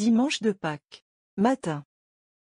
Dimanche de Pâques. Matin.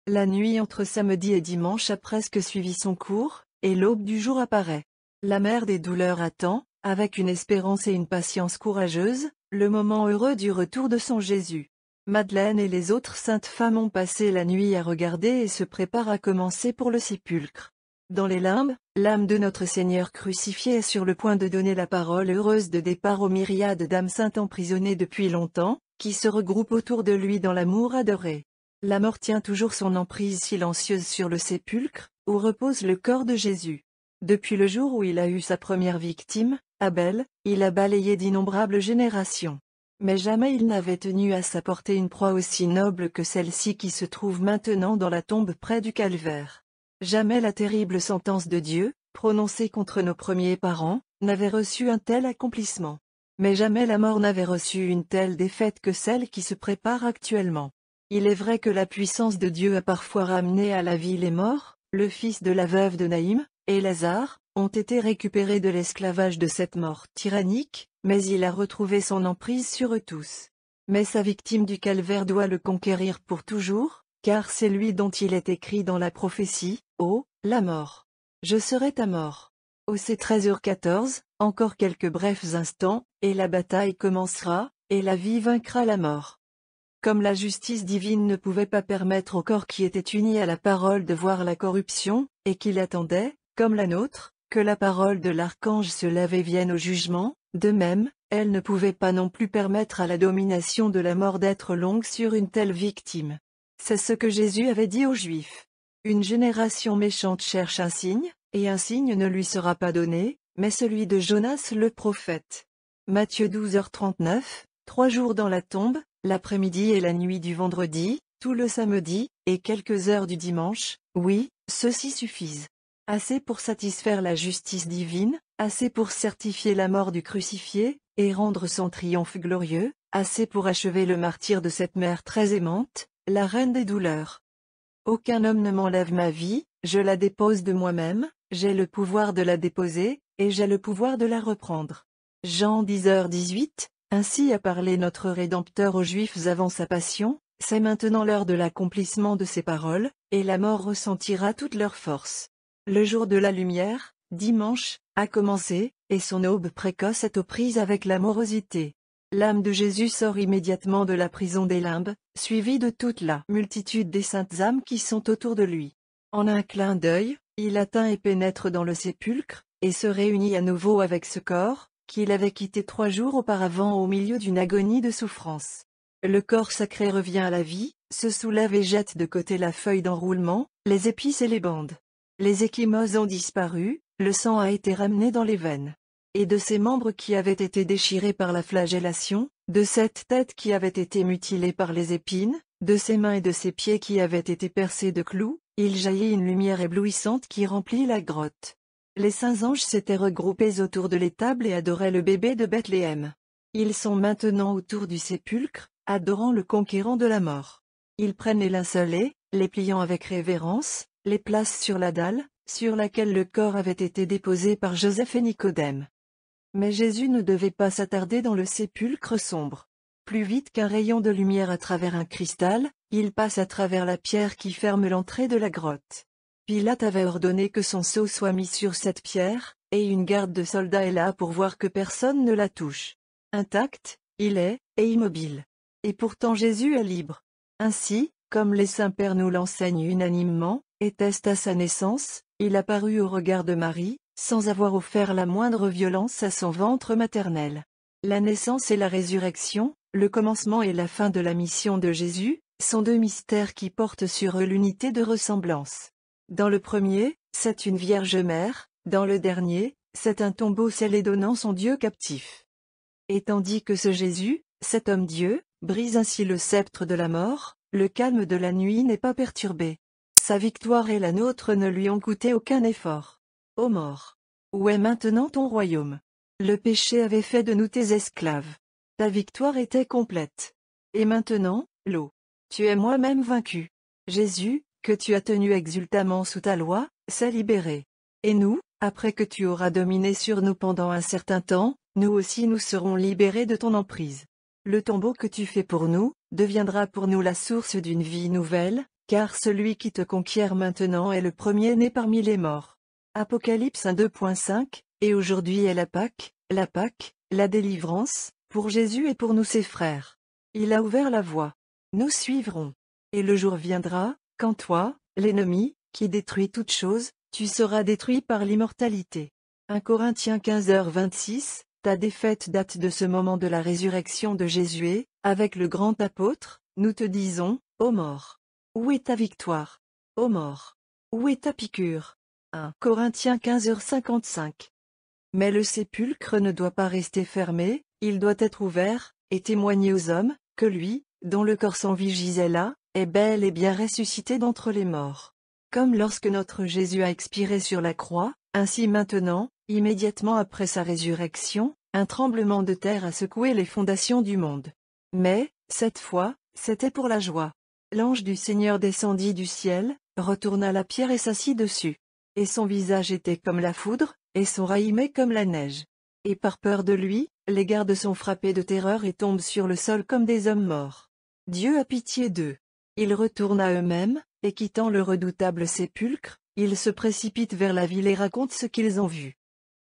La nuit entre samedi et dimanche a presque suivi son cours, et l'aube du jour apparaît. La mère des douleurs attend, avec une espérance et une patience courageuse, le moment heureux du retour de son Jésus. Madeleine et les autres saintes femmes ont passé la nuit à regarder et se préparent à commencer pour le sépulcre. Dans les limbes, l'âme de notre Seigneur crucifié est sur le point de donner la parole heureuse de départ aux myriades d'âmes saintes emprisonnées depuis longtemps, qui se regroupent autour de lui dans l'amour adoré. La mort tient toujours son emprise silencieuse sur le sépulcre, où repose le corps de Jésus. Depuis le jour où il a eu sa première victime, Abel, il a balayé d'innombrables générations. Mais jamais il n'avait tenu à sa portée une proie aussi noble que celle-ci qui se trouve maintenant dans la tombe près du calvaire. Jamais la terrible sentence de Dieu, prononcée contre nos premiers parents, n'avait reçu un tel accomplissement. Mais jamais la mort n'avait reçu une telle défaite que celle qui se prépare actuellement. Il est vrai que la puissance de Dieu a parfois ramené à la vie les morts, le fils de la veuve de Naïm, et Lazare, ont été récupérés de l'esclavage de cette mort tyrannique, mais il a retrouvé son emprise sur eux tous. Mais sa victime du calvaire doit le conquérir pour toujours, car c'est lui dont il est écrit dans la prophétie, Oh, la mort. Je serai ta mort. Oh c'est 13h14, encore quelques brefs instants, et la bataille commencera, et la vie vaincra la mort. Comme la justice divine ne pouvait pas permettre au corps qui était uni à la parole de voir la corruption, et qu'il attendait, comme la nôtre, que la parole de l'archange se lève et vienne au jugement, de même, elle ne pouvait pas non plus permettre à la domination de la mort d'être longue sur une telle victime. C'est ce que Jésus avait dit aux Juifs. Une génération méchante cherche un signe, et un signe ne lui sera pas donné, mais celui de Jonas le prophète. Matthieu 12h39, trois jours dans la tombe, l'après-midi et la nuit du vendredi, tout le samedi, et quelques heures du dimanche, oui, ceux-ci suffisent. Assez pour satisfaire la justice divine, assez pour certifier la mort du crucifié, et rendre son triomphe glorieux, assez pour achever le martyr de cette mère très aimante, la reine des douleurs. Aucun homme ne m'enlève ma vie, je la dépose de moi-même, j'ai le pouvoir de la déposer, et j'ai le pouvoir de la reprendre. Jean 10h18, ainsi a parlé notre Rédempteur aux Juifs avant sa passion, c'est maintenant l'heure de l'accomplissement de ses paroles, et la mort ressentira toute leur force. Le jour de la lumière, dimanche, a commencé, et son aube précoce est aux prises avec l'amorosité l'âme de Jésus sort immédiatement de la prison des limbes, suivie de toute la multitude des saintes âmes qui sont autour de lui. En un clin d'œil, il atteint et pénètre dans le sépulcre, et se réunit à nouveau avec ce corps, qu'il avait quitté trois jours auparavant au milieu d'une agonie de souffrance. Le corps sacré revient à la vie, se soulève et jette de côté la feuille d'enroulement, les épices et les bandes. Les échymoses ont disparu, le sang a été ramené dans les veines et de ses membres qui avaient été déchirés par la flagellation, de cette tête qui avait été mutilée par les épines, de ses mains et de ses pieds qui avaient été percés de clous, il jaillit une lumière éblouissante qui remplit la grotte. Les saints anges s'étaient regroupés autour de l'étable et adoraient le bébé de Bethléem. Ils sont maintenant autour du sépulcre, adorant le conquérant de la mort. Ils prennent les et, les pliant avec révérence, les placent sur la dalle, sur laquelle le corps avait été déposé par Joseph et Nicodème. Mais Jésus ne devait pas s'attarder dans le sépulcre sombre. Plus vite qu'un rayon de lumière à travers un cristal, il passe à travers la pierre qui ferme l'entrée de la grotte. Pilate avait ordonné que son sceau soit mis sur cette pierre, et une garde de soldats est là pour voir que personne ne la touche. Intact, il est, et immobile. Et pourtant Jésus est libre. Ainsi, comme les saints pères nous l'enseignent unanimement, et testent à sa naissance, il apparut au regard de Marie, sans avoir offert la moindre violence à son ventre maternel. La naissance et la résurrection, le commencement et la fin de la mission de Jésus, sont deux mystères qui portent sur eux l'unité de ressemblance. Dans le premier, c'est une Vierge mère, dans le dernier, c'est un tombeau scellé donnant son Dieu captif. Et tandis que ce Jésus, cet homme Dieu, brise ainsi le sceptre de la mort, le calme de la nuit n'est pas perturbé. Sa victoire et la nôtre ne lui ont coûté aucun effort. Ô mort, où est maintenant ton royaume Le péché avait fait de nous tes esclaves. Ta victoire était complète. Et maintenant, l'eau. Tu es moi-même vaincu. Jésus, que tu as tenu exultamment sous ta loi, s'est libéré. Et nous, après que tu auras dominé sur nous pendant un certain temps, nous aussi nous serons libérés de ton emprise. Le tombeau que tu fais pour nous, deviendra pour nous la source d'une vie nouvelle, car celui qui te conquiert maintenant est le premier né parmi les morts. Apocalypse 1 2.5, et aujourd'hui est la Pâque, la Pâque, la délivrance, pour Jésus et pour nous ses frères. Il a ouvert la voie. Nous suivrons. Et le jour viendra, quand toi, l'ennemi, qui détruit toute chose, tu seras détruit par l'immortalité. 1 Corinthiens 15h26, ta défaite date de ce moment de la résurrection de Jésus et, avec le grand apôtre, nous te disons, ô mort, où est ta victoire Ô mort, où est ta piqûre 1 Corinthiens 15h55. Mais le sépulcre ne doit pas rester fermé, il doit être ouvert, et témoigner aux hommes, que lui, dont le corps sans vie gisait là, est bel et bien ressuscité d'entre les morts. Comme lorsque notre Jésus a expiré sur la croix, ainsi maintenant, immédiatement après sa résurrection, un tremblement de terre a secoué les fondations du monde. Mais, cette fois, c'était pour la joie. L'ange du Seigneur descendit du ciel, retourna la pierre et s'assit dessus et son visage était comme la foudre, et son raïmet comme la neige. Et par peur de lui, les gardes sont frappés de terreur et tombent sur le sol comme des hommes morts. Dieu a pitié d'eux. Ils retournent à eux-mêmes, et quittant le redoutable sépulcre, ils se précipitent vers la ville et racontent ce qu'ils ont vu.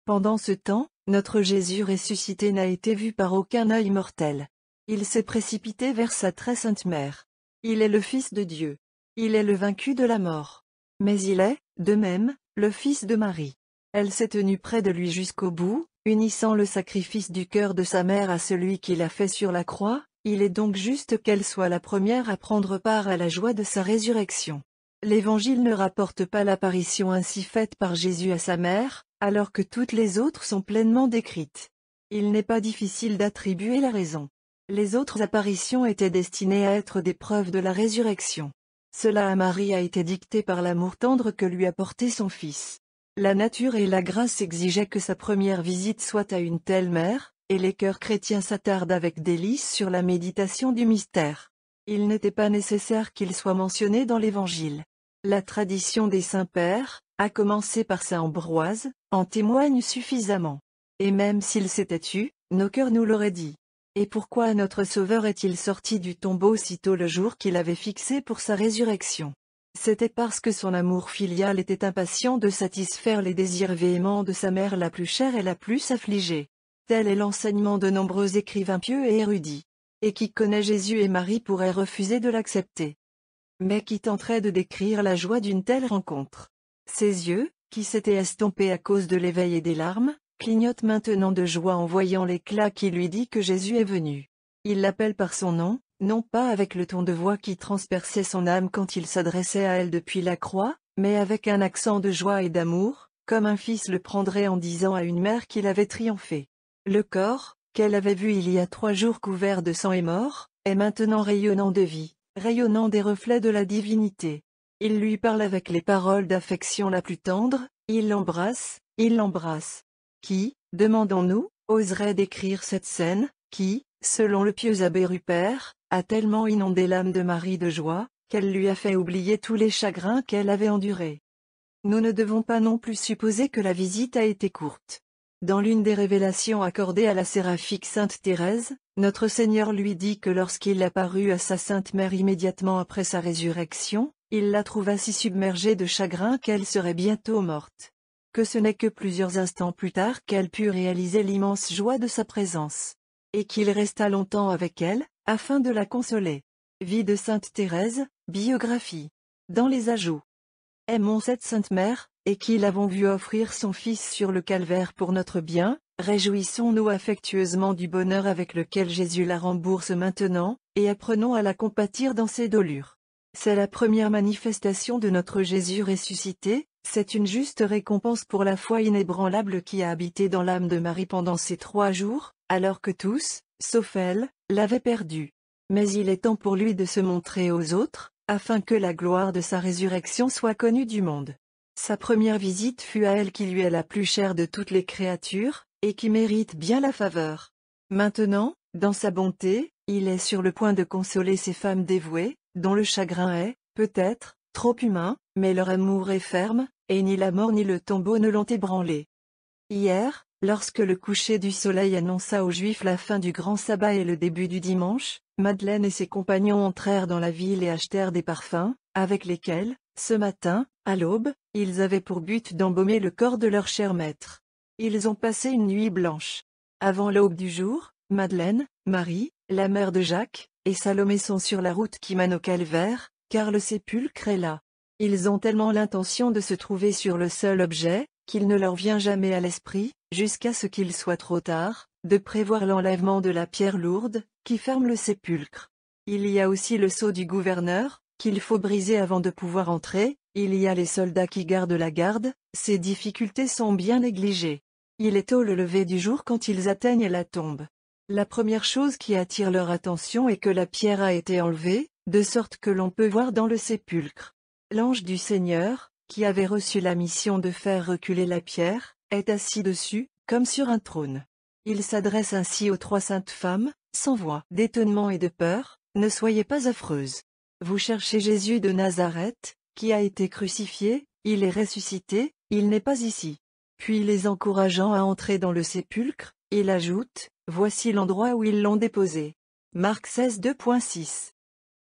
Pendant ce temps, notre Jésus ressuscité n'a été vu par aucun œil mortel. Il s'est précipité vers sa très sainte mère. Il est le Fils de Dieu. Il est le vaincu de la mort. Mais il est, de même, le fils de Marie. Elle s'est tenue près de lui jusqu'au bout, unissant le sacrifice du cœur de sa mère à celui qu'il a fait sur la croix, il est donc juste qu'elle soit la première à prendre part à la joie de sa résurrection. L'Évangile ne rapporte pas l'apparition ainsi faite par Jésus à sa mère, alors que toutes les autres sont pleinement décrites. Il n'est pas difficile d'attribuer la raison. Les autres apparitions étaient destinées à être des preuves de la résurrection. Cela à Marie a été dicté par l'amour tendre que lui a porté son fils. La nature et la grâce exigeaient que sa première visite soit à une telle mère, et les cœurs chrétiens s'attardent avec délice sur la méditation du mystère. Il n'était pas nécessaire qu'il soit mentionné dans l'Évangile. La tradition des saints-pères, à commencer par saint Ambroise, en témoigne suffisamment. Et même s'il s'était tu, nos cœurs nous l'auraient dit. Et pourquoi notre Sauveur est-il sorti du tombeau sitôt le jour qu'il avait fixé pour sa résurrection C'était parce que son amour filial était impatient de satisfaire les désirs véhéments de sa mère la plus chère et la plus affligée. Tel est l'enseignement de nombreux écrivains pieux et érudits. Et qui connaît Jésus et Marie pourrait refuser de l'accepter. Mais qui tenterait de décrire la joie d'une telle rencontre Ses yeux, qui s'étaient estompés à cause de l'éveil et des larmes, clignote maintenant de joie en voyant l'éclat qui lui dit que Jésus est venu. Il l'appelle par son nom, non pas avec le ton de voix qui transperçait son âme quand il s'adressait à elle depuis la croix, mais avec un accent de joie et d'amour, comme un fils le prendrait en disant à une mère qu'il avait triomphé. Le corps, qu'elle avait vu il y a trois jours couvert de sang et mort, est maintenant rayonnant de vie, rayonnant des reflets de la divinité. Il lui parle avec les paroles d'affection la plus tendre, il l'embrasse, il l'embrasse qui, demandons-nous, oserait décrire cette scène, qui, selon le pieux abbé Rupert, a tellement inondé l'âme de Marie de joie, qu'elle lui a fait oublier tous les chagrins qu'elle avait endurés. Nous ne devons pas non plus supposer que la visite a été courte. Dans l'une des révélations accordées à la séraphique Sainte Thérèse, notre Seigneur lui dit que lorsqu'il apparut à sa Sainte Mère immédiatement après sa résurrection, il la trouva si submergée de chagrin qu'elle serait bientôt morte que ce n'est que plusieurs instants plus tard qu'elle put réaliser l'immense joie de sa présence. Et qu'il resta longtemps avec elle, afin de la consoler. Vie de Sainte Thérèse, biographie. Dans les ajouts. Aimons cette Sainte Mère, et qui l'avons vue offrir son Fils sur le calvaire pour notre bien, réjouissons-nous affectueusement du bonheur avec lequel Jésus la rembourse maintenant, et apprenons à la compatir dans ses dolures. C'est la première manifestation de notre Jésus ressuscité, c'est une juste récompense pour la foi inébranlable qui a habité dans l'âme de Marie pendant ces trois jours, alors que tous, sauf elle, l'avaient perdue. Mais il est temps pour lui de se montrer aux autres, afin que la gloire de sa résurrection soit connue du monde. Sa première visite fut à elle qui lui est la plus chère de toutes les créatures, et qui mérite bien la faveur. Maintenant, dans sa bonté, il est sur le point de consoler ces femmes dévouées, dont le chagrin est, peut-être, trop humain, mais leur amour est ferme, et ni la mort ni le tombeau ne l'ont ébranlé. Hier, lorsque le coucher du soleil annonça aux Juifs la fin du grand sabbat et le début du dimanche, Madeleine et ses compagnons entrèrent dans la ville et achetèrent des parfums, avec lesquels, ce matin, à l'aube, ils avaient pour but d'embaumer le corps de leur cher maître. Ils ont passé une nuit blanche. Avant l'aube du jour, Madeleine, Marie, la mère de Jacques, et Salomé sont sur la route qui mène au calvaire, car le sépulcre est là. Ils ont tellement l'intention de se trouver sur le seul objet, qu'il ne leur vient jamais à l'esprit, jusqu'à ce qu'il soit trop tard, de prévoir l'enlèvement de la pierre lourde, qui ferme le sépulcre. Il y a aussi le sceau du gouverneur, qu'il faut briser avant de pouvoir entrer, il y a les soldats qui gardent la garde, ces difficultés sont bien négligées. Il est tôt le lever du jour quand ils atteignent la tombe. La première chose qui attire leur attention est que la pierre a été enlevée, de sorte que l'on peut voir dans le sépulcre. L'ange du Seigneur, qui avait reçu la mission de faire reculer la pierre, est assis dessus, comme sur un trône. Il s'adresse ainsi aux trois saintes femmes, sans voix d'étonnement et de peur, ne soyez pas affreuses. Vous cherchez Jésus de Nazareth, qui a été crucifié, il est ressuscité, il n'est pas ici. Puis les encourageant à entrer dans le sépulcre, il ajoute, voici l'endroit où ils l'ont déposé. Marc 16 2.6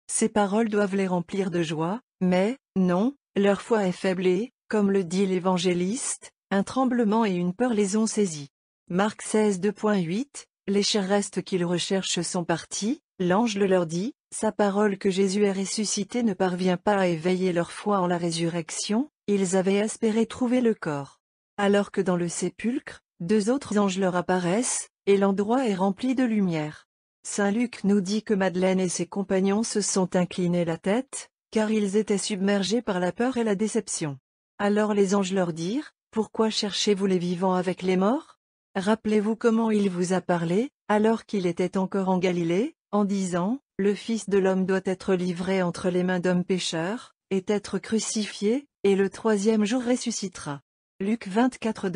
Ces paroles doivent les remplir de joie, mais, non, leur foi est faible comme le dit l'évangéliste, un tremblement et une peur les ont saisis. Marc 16 2.8, les chers restes qu'ils recherchent sont partis, l'ange le leur dit, sa parole que Jésus est ressuscité ne parvient pas à éveiller leur foi en la résurrection, ils avaient espéré trouver le corps. Alors que dans le sépulcre, deux autres anges leur apparaissent, et l'endroit est rempli de lumière. Saint Luc nous dit que Madeleine et ses compagnons se sont inclinés la tête, car ils étaient submergés par la peur et la déception. Alors les anges leur dirent, Pourquoi cherchez-vous les vivants avec les morts Rappelez-vous comment il vous a parlé, alors qu'il était encore en Galilée, en disant, Le Fils de l'homme doit être livré entre les mains d'hommes pécheurs, et être crucifié, et le troisième jour ressuscitera. Luc 24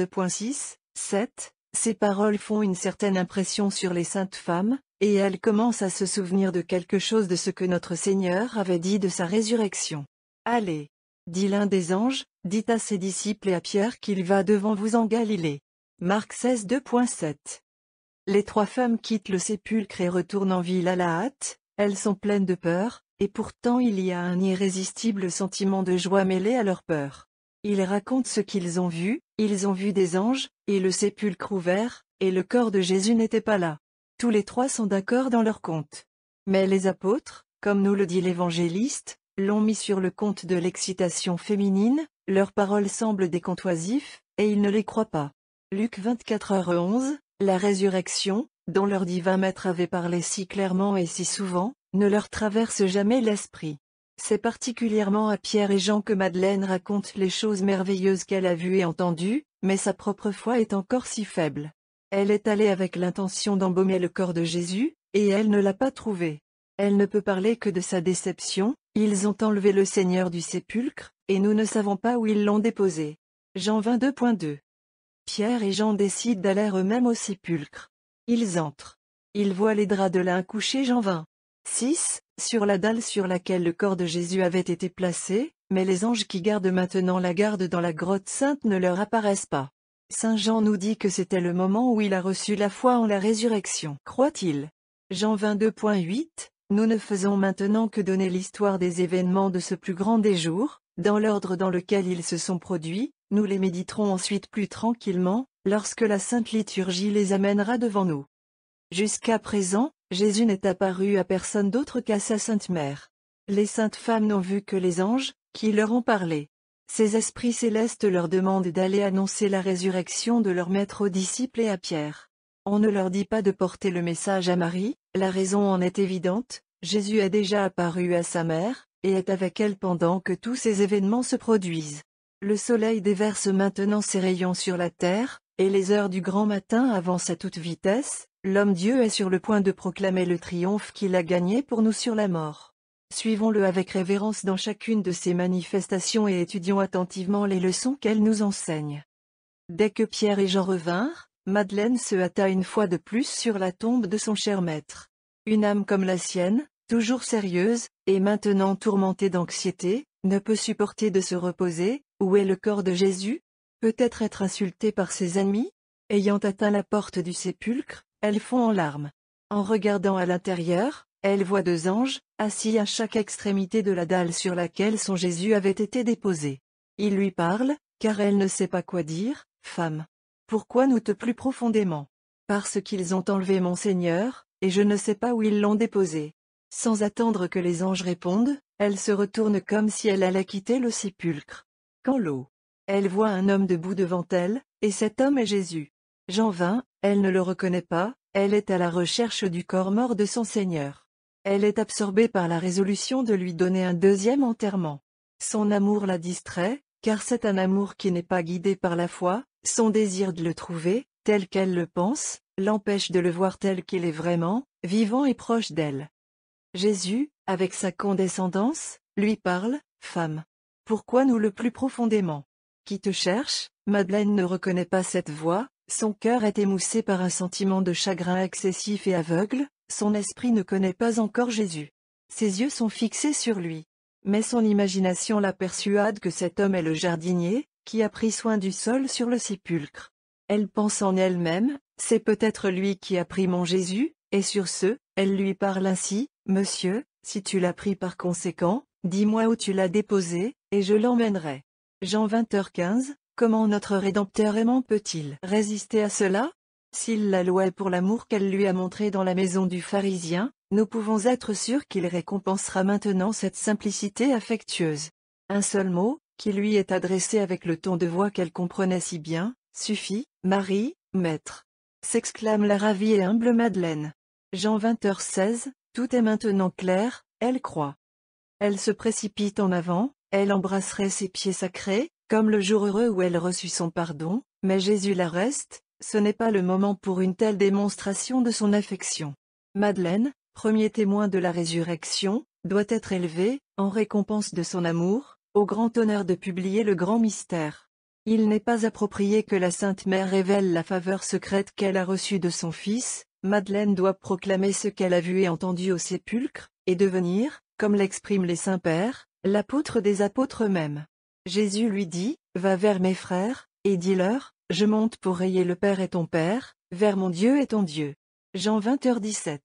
7, ces paroles font une certaine impression sur les saintes femmes, et elles commencent à se souvenir de quelque chose de ce que notre Seigneur avait dit de sa résurrection. Allez, dit l'un des anges, dit à ses disciples et à Pierre qu'il va devant vous en Galilée. Marc 16 2.7 Les trois femmes quittent le sépulcre et retournent en ville à la hâte, elles sont pleines de peur, et pourtant il y a un irrésistible sentiment de joie mêlé à leur peur. Ils racontent ce qu'ils ont vu, ils ont vu des anges, et le sépulcre ouvert, et le corps de Jésus n'était pas là. Tous les trois sont d'accord dans leur compte. Mais les apôtres, comme nous le dit l'évangéliste, l'ont mis sur le compte de l'excitation féminine, leurs paroles semblent des et ils ne les croient pas. Luc 24h11, la résurrection, dont leur divin maître avait parlé si clairement et si souvent, ne leur traverse jamais l'esprit. C'est particulièrement à Pierre et Jean que Madeleine raconte les choses merveilleuses qu'elle a vues et entendues, mais sa propre foi est encore si faible. Elle est allée avec l'intention d'embaumer le corps de Jésus, et elle ne l'a pas trouvé. Elle ne peut parler que de sa déception, ils ont enlevé le Seigneur du sépulcre, et nous ne savons pas où ils l'ont déposé. Jean 22.2 Pierre et Jean décident d'aller eux-mêmes au sépulcre. Ils entrent. Ils voient les draps de l'un couché Jean 20. 6. Sur la dalle sur laquelle le corps de Jésus avait été placé, mais les anges qui gardent maintenant la garde dans la grotte sainte ne leur apparaissent pas. Saint Jean nous dit que c'était le moment où il a reçu la foi en la résurrection. Croit-il Jean 22.8 Nous ne faisons maintenant que donner l'histoire des événements de ce plus grand des jours, dans l'ordre dans lequel ils se sont produits, nous les méditerons ensuite plus tranquillement, lorsque la Sainte Liturgie les amènera devant nous. Jusqu'à présent, Jésus n'est apparu à personne d'autre qu'à sa Sainte Mère. Les saintes femmes n'ont vu que les anges, qui leur ont parlé. Ces esprits célestes leur demandent d'aller annoncer la résurrection de leur maître aux disciples et à Pierre. On ne leur dit pas de porter le message à Marie, la raison en est évidente, Jésus est déjà apparu à sa mère, et est avec elle pendant que tous ces événements se produisent. Le soleil déverse maintenant ses rayons sur la terre, et les heures du grand matin avancent à toute vitesse, L'homme-dieu est sur le point de proclamer le triomphe qu'il a gagné pour nous sur la mort. Suivons-le avec révérence dans chacune de ses manifestations et étudions attentivement les leçons qu'elle nous enseigne. Dès que Pierre et Jean revinrent, Madeleine se hâta une fois de plus sur la tombe de son cher maître. Une âme comme la sienne, toujours sérieuse, et maintenant tourmentée d'anxiété, ne peut supporter de se reposer, où est le corps de Jésus Peut-être être insulté par ses ennemis Ayant atteint la porte du sépulcre, elle fond en larmes. En regardant à l'intérieur, elle voit deux anges, assis à chaque extrémité de la dalle sur laquelle son Jésus avait été déposé. Il lui parle, car elle ne sait pas quoi dire, femme. Pourquoi nous te plus profondément Parce qu'ils ont enlevé mon Seigneur, et je ne sais pas où ils l'ont déposé. Sans attendre que les anges répondent, elle se retourne comme si elle allait quitter le sépulcre. Quand l'eau. Elle voit un homme debout devant elle, et cet homme est Jésus. Jean elle ne le reconnaît pas, elle est à la recherche du corps mort de son Seigneur. Elle est absorbée par la résolution de lui donner un deuxième enterrement. Son amour la distrait, car c'est un amour qui n'est pas guidé par la foi, son désir de le trouver, tel qu'elle le pense, l'empêche de le voir tel qu'il est vraiment, vivant et proche d'elle. Jésus, avec sa condescendance, lui parle, Femme. Pourquoi nous le plus profondément Qui te cherche Madeleine ne reconnaît pas cette voix, son cœur est émoussé par un sentiment de chagrin excessif et aveugle, son esprit ne connaît pas encore Jésus. Ses yeux sont fixés sur lui. Mais son imagination la persuade que cet homme est le jardinier, qui a pris soin du sol sur le sépulcre. Elle pense en elle-même, c'est peut-être lui qui a pris mon Jésus, et sur ce, elle lui parle ainsi, Monsieur, si tu l'as pris par conséquent, dis-moi où tu l'as déposé, et je l'emmènerai. Jean 20h15, Comment notre Rédempteur aimant peut-il résister à cela S'il la louait pour l'amour qu'elle lui a montré dans la maison du pharisien, nous pouvons être sûrs qu'il récompensera maintenant cette simplicité affectueuse. Un seul mot, qui lui est adressé avec le ton de voix qu'elle comprenait si bien, suffit, Marie, Maître. S'exclame la ravie et humble Madeleine. Jean 20h16, tout est maintenant clair, elle croit. Elle se précipite en avant, elle embrasserait ses pieds sacrés, comme le jour heureux où elle reçut son pardon, mais Jésus la reste, ce n'est pas le moment pour une telle démonstration de son affection. Madeleine, premier témoin de la résurrection, doit être élevée, en récompense de son amour, au grand honneur de publier le grand mystère. Il n'est pas approprié que la Sainte Mère révèle la faveur secrète qu'elle a reçue de son Fils, Madeleine doit proclamer ce qu'elle a vu et entendu au sépulcre, et devenir, comme l'expriment les saints pères, l'apôtre des apôtres eux-mêmes. Jésus lui dit, Va vers mes frères, et dis-leur, je monte pour rayer le Père et ton Père, vers mon Dieu et ton Dieu. Jean 20h17.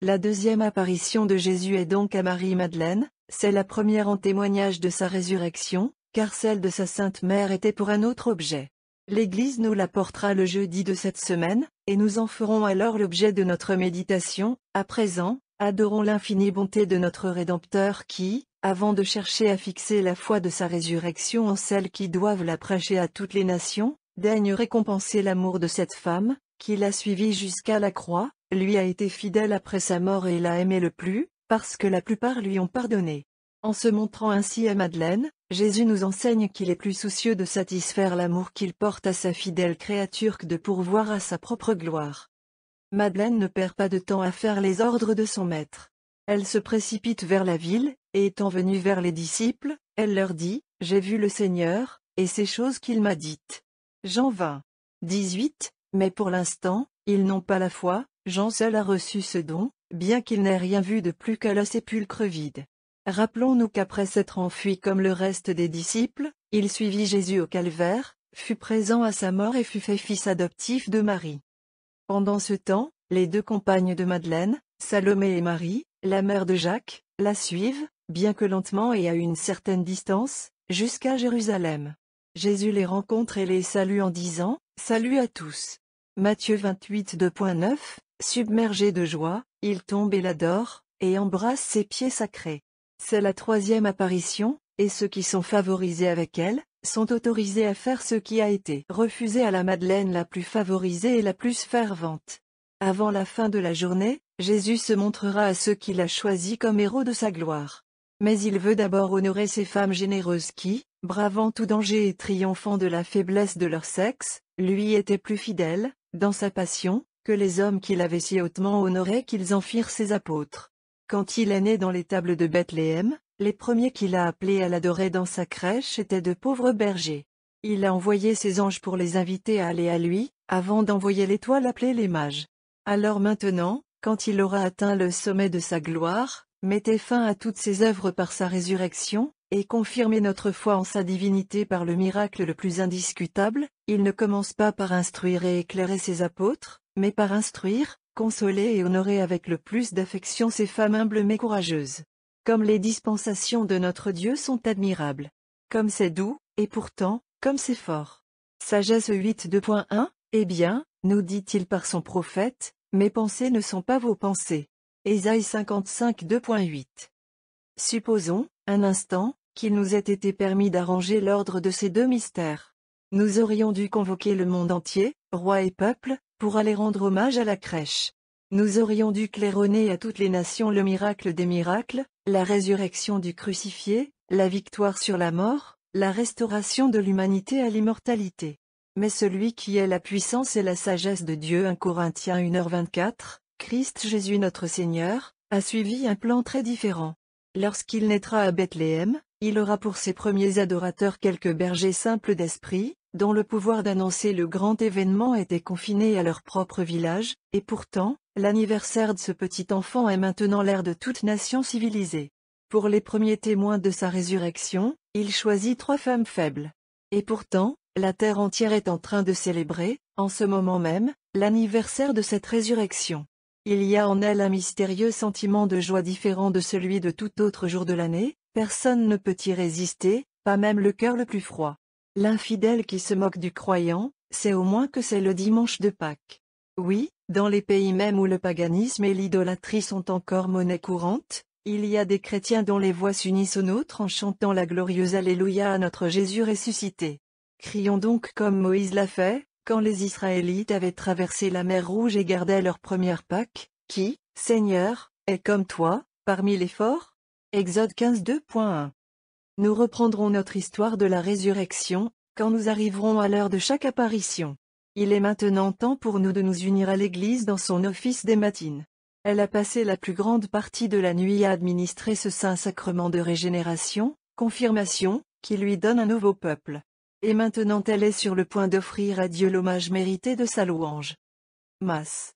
La deuxième apparition de Jésus est donc à Marie-Madeleine, c'est la première en témoignage de sa résurrection, car celle de sa Sainte Mère était pour un autre objet. L'Église nous la portera le jeudi de cette semaine, et nous en ferons alors l'objet de notre méditation, à présent, Adorons l'infinie bonté de notre Rédempteur qui, avant de chercher à fixer la foi de sa résurrection en celles qui doivent la prêcher à toutes les nations, daigne récompenser l'amour de cette femme, qui l'a suivie jusqu'à la croix, lui a été fidèle après sa mort et l'a aimé le plus, parce que la plupart lui ont pardonné. En se montrant ainsi à Madeleine, Jésus nous enseigne qu'il est plus soucieux de satisfaire l'amour qu'il porte à sa fidèle créature que de pourvoir à sa propre gloire. Madeleine ne perd pas de temps à faire les ordres de son maître. Elle se précipite vers la ville, et étant venue vers les disciples, elle leur dit, « J'ai vu le Seigneur, et ces choses qu'il m'a dites. » Jean 20. 18. Mais pour l'instant, ils n'ont pas la foi, Jean seul a reçu ce don, bien qu'il n'ait rien vu de plus que le sépulcre vide. Rappelons-nous qu'après s'être enfui comme le reste des disciples, il suivit Jésus au calvaire, fut présent à sa mort et fut fait fils adoptif de Marie. Pendant ce temps, les deux compagnes de Madeleine, Salomé et Marie, la mère de Jacques, la suivent, bien que lentement et à une certaine distance, jusqu'à Jérusalem. Jésus les rencontre et les salue en disant, Salut à tous. Matthieu 28 2.9, submergé de joie, il tombe et l'adore, et embrasse ses pieds sacrés. C'est la troisième apparition, et ceux qui sont favorisés avec elle, sont autorisés à faire ce qui a été refusé à la Madeleine la plus favorisée et la plus fervente. Avant la fin de la journée, Jésus se montrera à ceux qu'il a choisis comme héros de sa gloire. Mais il veut d'abord honorer ces femmes généreuses qui, bravant tout danger et triomphant de la faiblesse de leur sexe, lui étaient plus fidèles, dans sa passion, que les hommes qu'il avait si hautement honorés qu'ils en firent ses apôtres. Quand il est né dans les tables de Bethléem, les premiers qu'il a appelés à l'adorer dans sa crèche étaient de pauvres bergers. Il a envoyé ses anges pour les inviter à aller à lui, avant d'envoyer l'étoile appeler les mages. Alors maintenant, quand il aura atteint le sommet de sa gloire, mettez fin à toutes ses œuvres par sa résurrection, et confirmez notre foi en sa divinité par le miracle le plus indiscutable, il ne commence pas par instruire et éclairer ses apôtres, mais par instruire, consoler et honorer avec le plus d'affection ces femmes humbles mais courageuses. Comme les dispensations de notre Dieu sont admirables. Comme c'est doux, et pourtant, comme c'est fort. Sagesse 8 Eh bien, nous dit-il par son prophète, mes pensées ne sont pas vos pensées. Ésaïe 55 2.8 Supposons, un instant, qu'il nous ait été permis d'arranger l'ordre de ces deux mystères. Nous aurions dû convoquer le monde entier, roi et peuple, pour aller rendre hommage à la crèche. Nous aurions dû claironner à toutes les nations le miracle des miracles, la résurrection du crucifié, la victoire sur la mort, la restauration de l'humanité à l'immortalité. Mais celui qui est la puissance et la sagesse de Dieu 1 Corinthiens 1h24, Christ Jésus notre Seigneur, a suivi un plan très différent. Lorsqu'il naîtra à Bethléem, il aura pour ses premiers adorateurs quelques bergers simples d'esprit, dont le pouvoir d'annoncer le grand événement était confiné à leur propre village, et pourtant, l'anniversaire de ce petit enfant est maintenant l'ère de toute nation civilisée. Pour les premiers témoins de sa résurrection, il choisit trois femmes faibles. Et pourtant, la terre entière est en train de célébrer, en ce moment même, l'anniversaire de cette résurrection. Il y a en elle un mystérieux sentiment de joie différent de celui de tout autre jour de l'année, personne ne peut y résister, pas même le cœur le plus froid. L'infidèle qui se moque du croyant, c'est au moins que c'est le dimanche de Pâques. Oui, dans les pays même où le paganisme et l'idolâtrie sont encore monnaie courante, il y a des chrétiens dont les voix s'unissent aux nôtres en chantant la glorieuse Alléluia à notre Jésus ressuscité. Crions donc comme Moïse l'a fait, quand les Israélites avaient traversé la mer Rouge et gardaient leur première Pâque, qui, Seigneur, est comme toi, parmi les forts Exode 15 2.1 nous reprendrons notre histoire de la résurrection, quand nous arriverons à l'heure de chaque apparition. Il est maintenant temps pour nous de nous unir à l'Église dans son office des matines. Elle a passé la plus grande partie de la nuit à administrer ce saint sacrement de régénération, confirmation, qui lui donne un nouveau peuple. Et maintenant elle est sur le point d'offrir à Dieu l'hommage mérité de sa louange. Masse.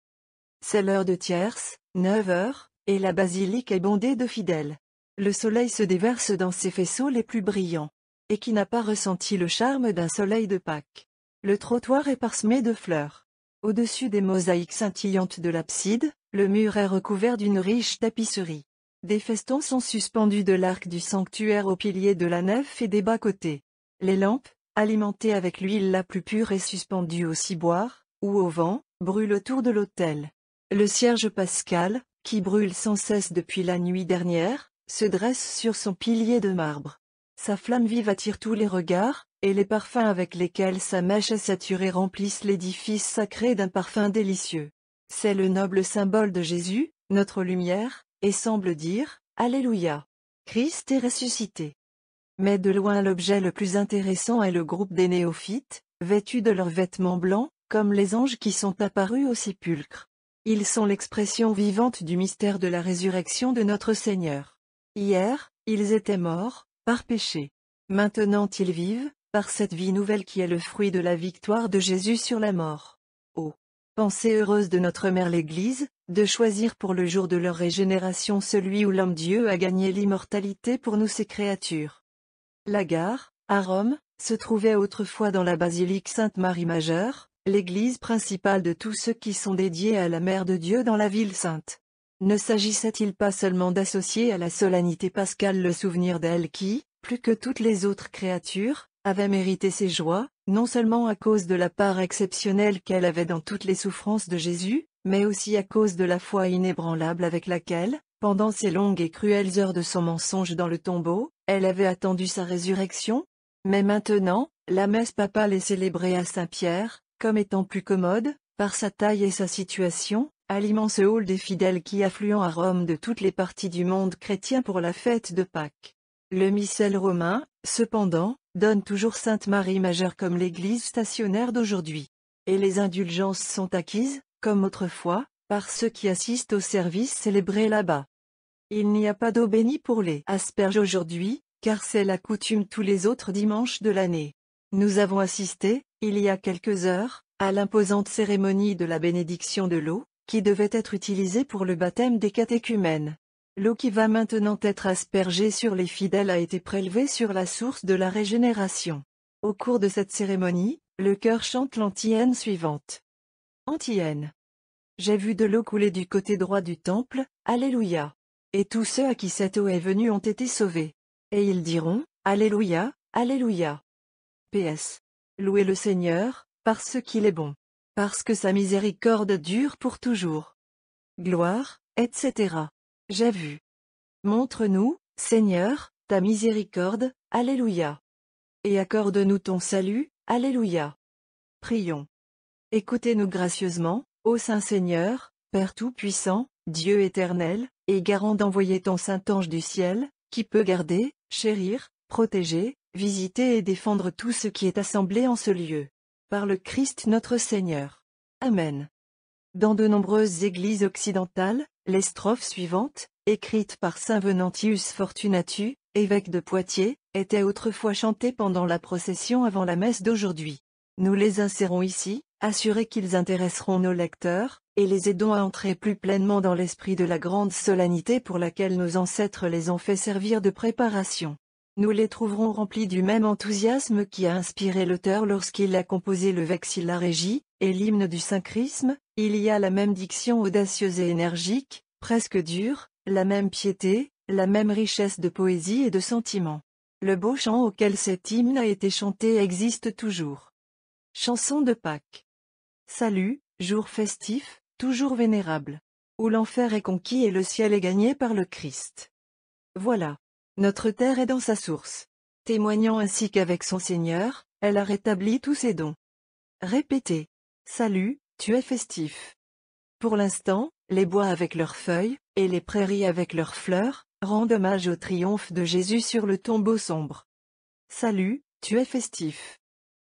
C'est l'heure de tierce, 9 heures, et la basilique est bondée de fidèles. Le soleil se déverse dans ses faisceaux les plus brillants. Et qui n'a pas ressenti le charme d'un soleil de Pâques Le trottoir est parsemé de fleurs. Au-dessus des mosaïques scintillantes de l'abside, le mur est recouvert d'une riche tapisserie. Des festons sont suspendus de l'arc du sanctuaire aux piliers de la nef et des bas-côtés. Les lampes, alimentées avec l'huile la plus pure et suspendues au ciboire, ou au vent, brûlent autour de l'autel. Le cierge pascal, qui brûle sans cesse depuis la nuit dernière, se dresse sur son pilier de marbre. Sa flamme vive attire tous les regards, et les parfums avec lesquels sa mèche est saturée remplissent l'édifice sacré d'un parfum délicieux. C'est le noble symbole de Jésus, notre lumière, et semble dire « Alléluia !» Christ est ressuscité. Mais de loin l'objet le plus intéressant est le groupe des néophytes, vêtus de leurs vêtements blancs, comme les anges qui sont apparus au sépulcre. Ils sont l'expression vivante du mystère de la résurrection de notre Seigneur. Hier, ils étaient morts, par péché. Maintenant ils vivent, par cette vie nouvelle qui est le fruit de la victoire de Jésus sur la mort. oh. Pensée heureuse de notre Mère l'Église, de choisir pour le jour de leur régénération celui où l'homme Dieu a gagné l'immortalité pour nous ses créatures. La gare, à Rome, se trouvait autrefois dans la basilique Sainte-Marie Majeure, l'église principale de tous ceux qui sont dédiés à la Mère de Dieu dans la ville sainte. Ne s'agissait-il pas seulement d'associer à la solennité pascale le souvenir d'elle qui, plus que toutes les autres créatures, avait mérité ses joies, non seulement à cause de la part exceptionnelle qu'elle avait dans toutes les souffrances de Jésus, mais aussi à cause de la foi inébranlable avec laquelle, pendant ces longues et cruelles heures de son mensonge dans le tombeau, elle avait attendu sa résurrection. Mais maintenant, la messe papale est célébrée à Saint-Pierre, comme étant plus commode, par sa taille et sa situation, à l'immense hall des fidèles qui affluent à Rome de toutes les parties du monde chrétien pour la fête de Pâques. Le missel romain, cependant, donne toujours Sainte Marie Majeure comme l'Église stationnaire d'aujourd'hui. Et les indulgences sont acquises, comme autrefois, par ceux qui assistent au service célébré là-bas. Il n'y a pas d'eau bénie pour les asperges aujourd'hui, car c'est la coutume tous les autres dimanches de l'année. Nous avons assisté, il y a quelques heures, à l'imposante cérémonie de la bénédiction de l'eau, qui devait être utilisé pour le baptême des catéchumènes. L'eau qui va maintenant être aspergée sur les fidèles a été prélevée sur la source de la régénération. Au cours de cette cérémonie, le chœur chante l'antienne suivante. Antienne. J'ai vu de l'eau couler du côté droit du temple, Alléluia. Et tous ceux à qui cette eau est venue ont été sauvés. Et ils diront, Alléluia, Alléluia. PS. Louez le Seigneur, parce qu'il est bon. Parce que sa miséricorde dure pour toujours. Gloire, etc. J'ai vu. Montre-nous, Seigneur, ta miséricorde, Alléluia. Et accorde-nous ton salut, Alléluia. Prions. Écoutez-nous gracieusement, ô Saint Seigneur, Père Tout-Puissant, Dieu éternel, et garant d'envoyer ton Saint-Ange du ciel, qui peut garder, chérir, protéger, visiter et défendre tout ce qui est assemblé en ce lieu par le Christ notre Seigneur. Amen. Dans de nombreuses églises occidentales, les strophes suivantes, écrites par saint Venantius Fortunatu, évêque de Poitiers, étaient autrefois chantées pendant la procession avant la messe d'aujourd'hui. Nous les insérons ici, assurés qu'ils intéresseront nos lecteurs, et les aidons à entrer plus pleinement dans l'esprit de la grande solennité pour laquelle nos ancêtres les ont fait servir de préparation nous les trouverons remplis du même enthousiasme qui a inspiré l'auteur lorsqu'il a composé le vexil la Régie, et l'hymne du Synchrisme, il y a la même diction audacieuse et énergique, presque dure, la même piété, la même richesse de poésie et de sentiment. Le beau chant auquel cet hymne a été chanté existe toujours. Chanson de Pâques. Salut, jour festif, toujours vénérable. Où l'enfer est conquis et le ciel est gagné par le Christ. Voilà. Notre terre est dans sa source. Témoignant ainsi qu'avec son Seigneur, elle a rétabli tous ses dons. Répétez. Salut, tu es festif. Pour l'instant, les bois avec leurs feuilles, et les prairies avec leurs fleurs, rendent hommage au triomphe de Jésus sur le tombeau sombre. Salut, tu es festif.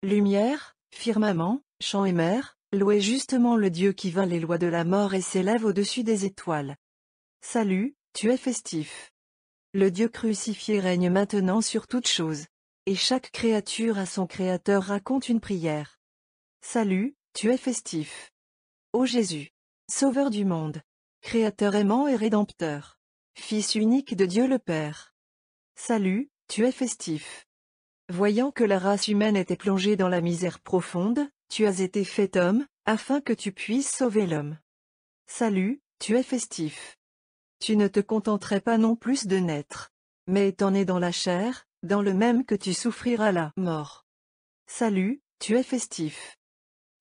Lumière, firmament, chant et mer, louez justement le Dieu qui vint les lois de la mort et s'élève au-dessus des étoiles. Salut, tu es festif. Le Dieu crucifié règne maintenant sur toutes choses. Et chaque créature à son Créateur raconte une prière. Salut, tu es festif. Ô Jésus, Sauveur du monde, Créateur aimant et Rédempteur, Fils unique de Dieu le Père. Salut, tu es festif. Voyant que la race humaine était plongée dans la misère profonde, tu as été fait homme, afin que tu puisses sauver l'homme. Salut, tu es festif. Tu ne te contenterais pas non plus de naître. Mais t'en es dans la chair, dans le même que tu souffriras la mort. Salut, tu es festif.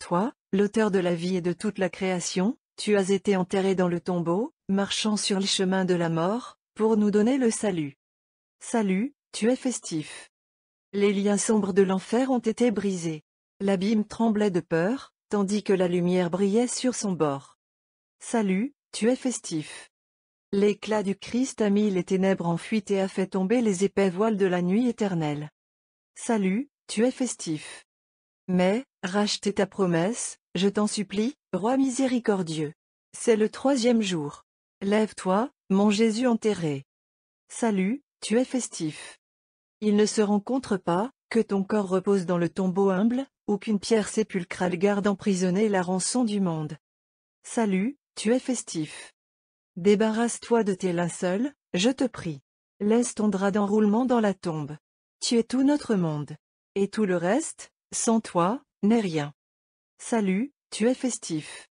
Toi, l'auteur de la vie et de toute la création, tu as été enterré dans le tombeau, marchant sur le chemin de la mort, pour nous donner le salut. Salut, tu es festif. Les liens sombres de l'enfer ont été brisés. L'abîme tremblait de peur, tandis que la lumière brillait sur son bord. Salut, tu es festif. L'éclat du Christ a mis les ténèbres en fuite et a fait tomber les épais voiles de la nuit éternelle. Salut, tu es festif. Mais, rachetez ta promesse, je t'en supplie, roi miséricordieux. C'est le troisième jour. Lève-toi, mon Jésus enterré. Salut, tu es festif. Il ne se rencontre pas, que ton corps repose dans le tombeau humble, ou qu'une pierre sépulcrale garde emprisonnée la rançon du monde. Salut, tu es festif. Débarrasse-toi de tes linceuls, je te prie. Laisse ton drap d'enroulement dans la tombe. Tu es tout notre monde. Et tout le reste, sans toi, n'est rien. Salut, tu es festif.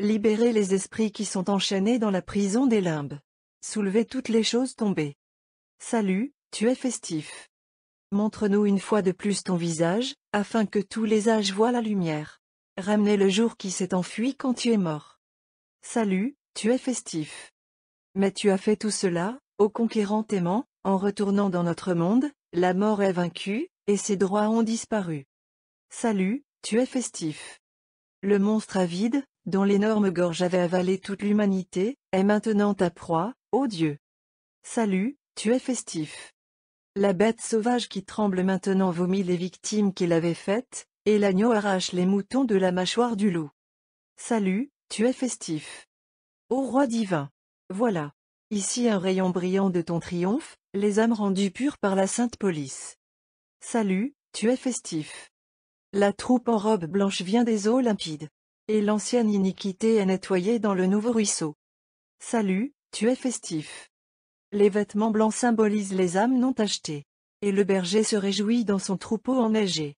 Libérez les esprits qui sont enchaînés dans la prison des limbes. Soulevez toutes les choses tombées. Salut, tu es festif. Montre-nous une fois de plus ton visage, afin que tous les âges voient la lumière. Ramenez le jour qui s'est enfui quand tu es mort. Salut, tu es festif. Mais tu as fait tout cela, au conquérant aimant, en retournant dans notre monde, la mort est vaincue, et ses droits ont disparu. Salut, tu es festif. Le monstre avide, dont l'énorme gorge avait avalé toute l'humanité, est maintenant ta proie, ô Dieu. Salut, tu es festif. La bête sauvage qui tremble maintenant vomit les victimes qu'il avait faites, et l'agneau arrache les moutons de la mâchoire du loup. Salut, tu es festif. Ô roi divin Voilà Ici un rayon brillant de ton triomphe, les âmes rendues pures par la sainte police. Salut, tu es festif. La troupe en robe blanche vient des eaux limpides. Et l'ancienne iniquité est nettoyée dans le nouveau ruisseau. Salut, tu es festif. Les vêtements blancs symbolisent les âmes non tachetées. Et le berger se réjouit dans son troupeau enneigé.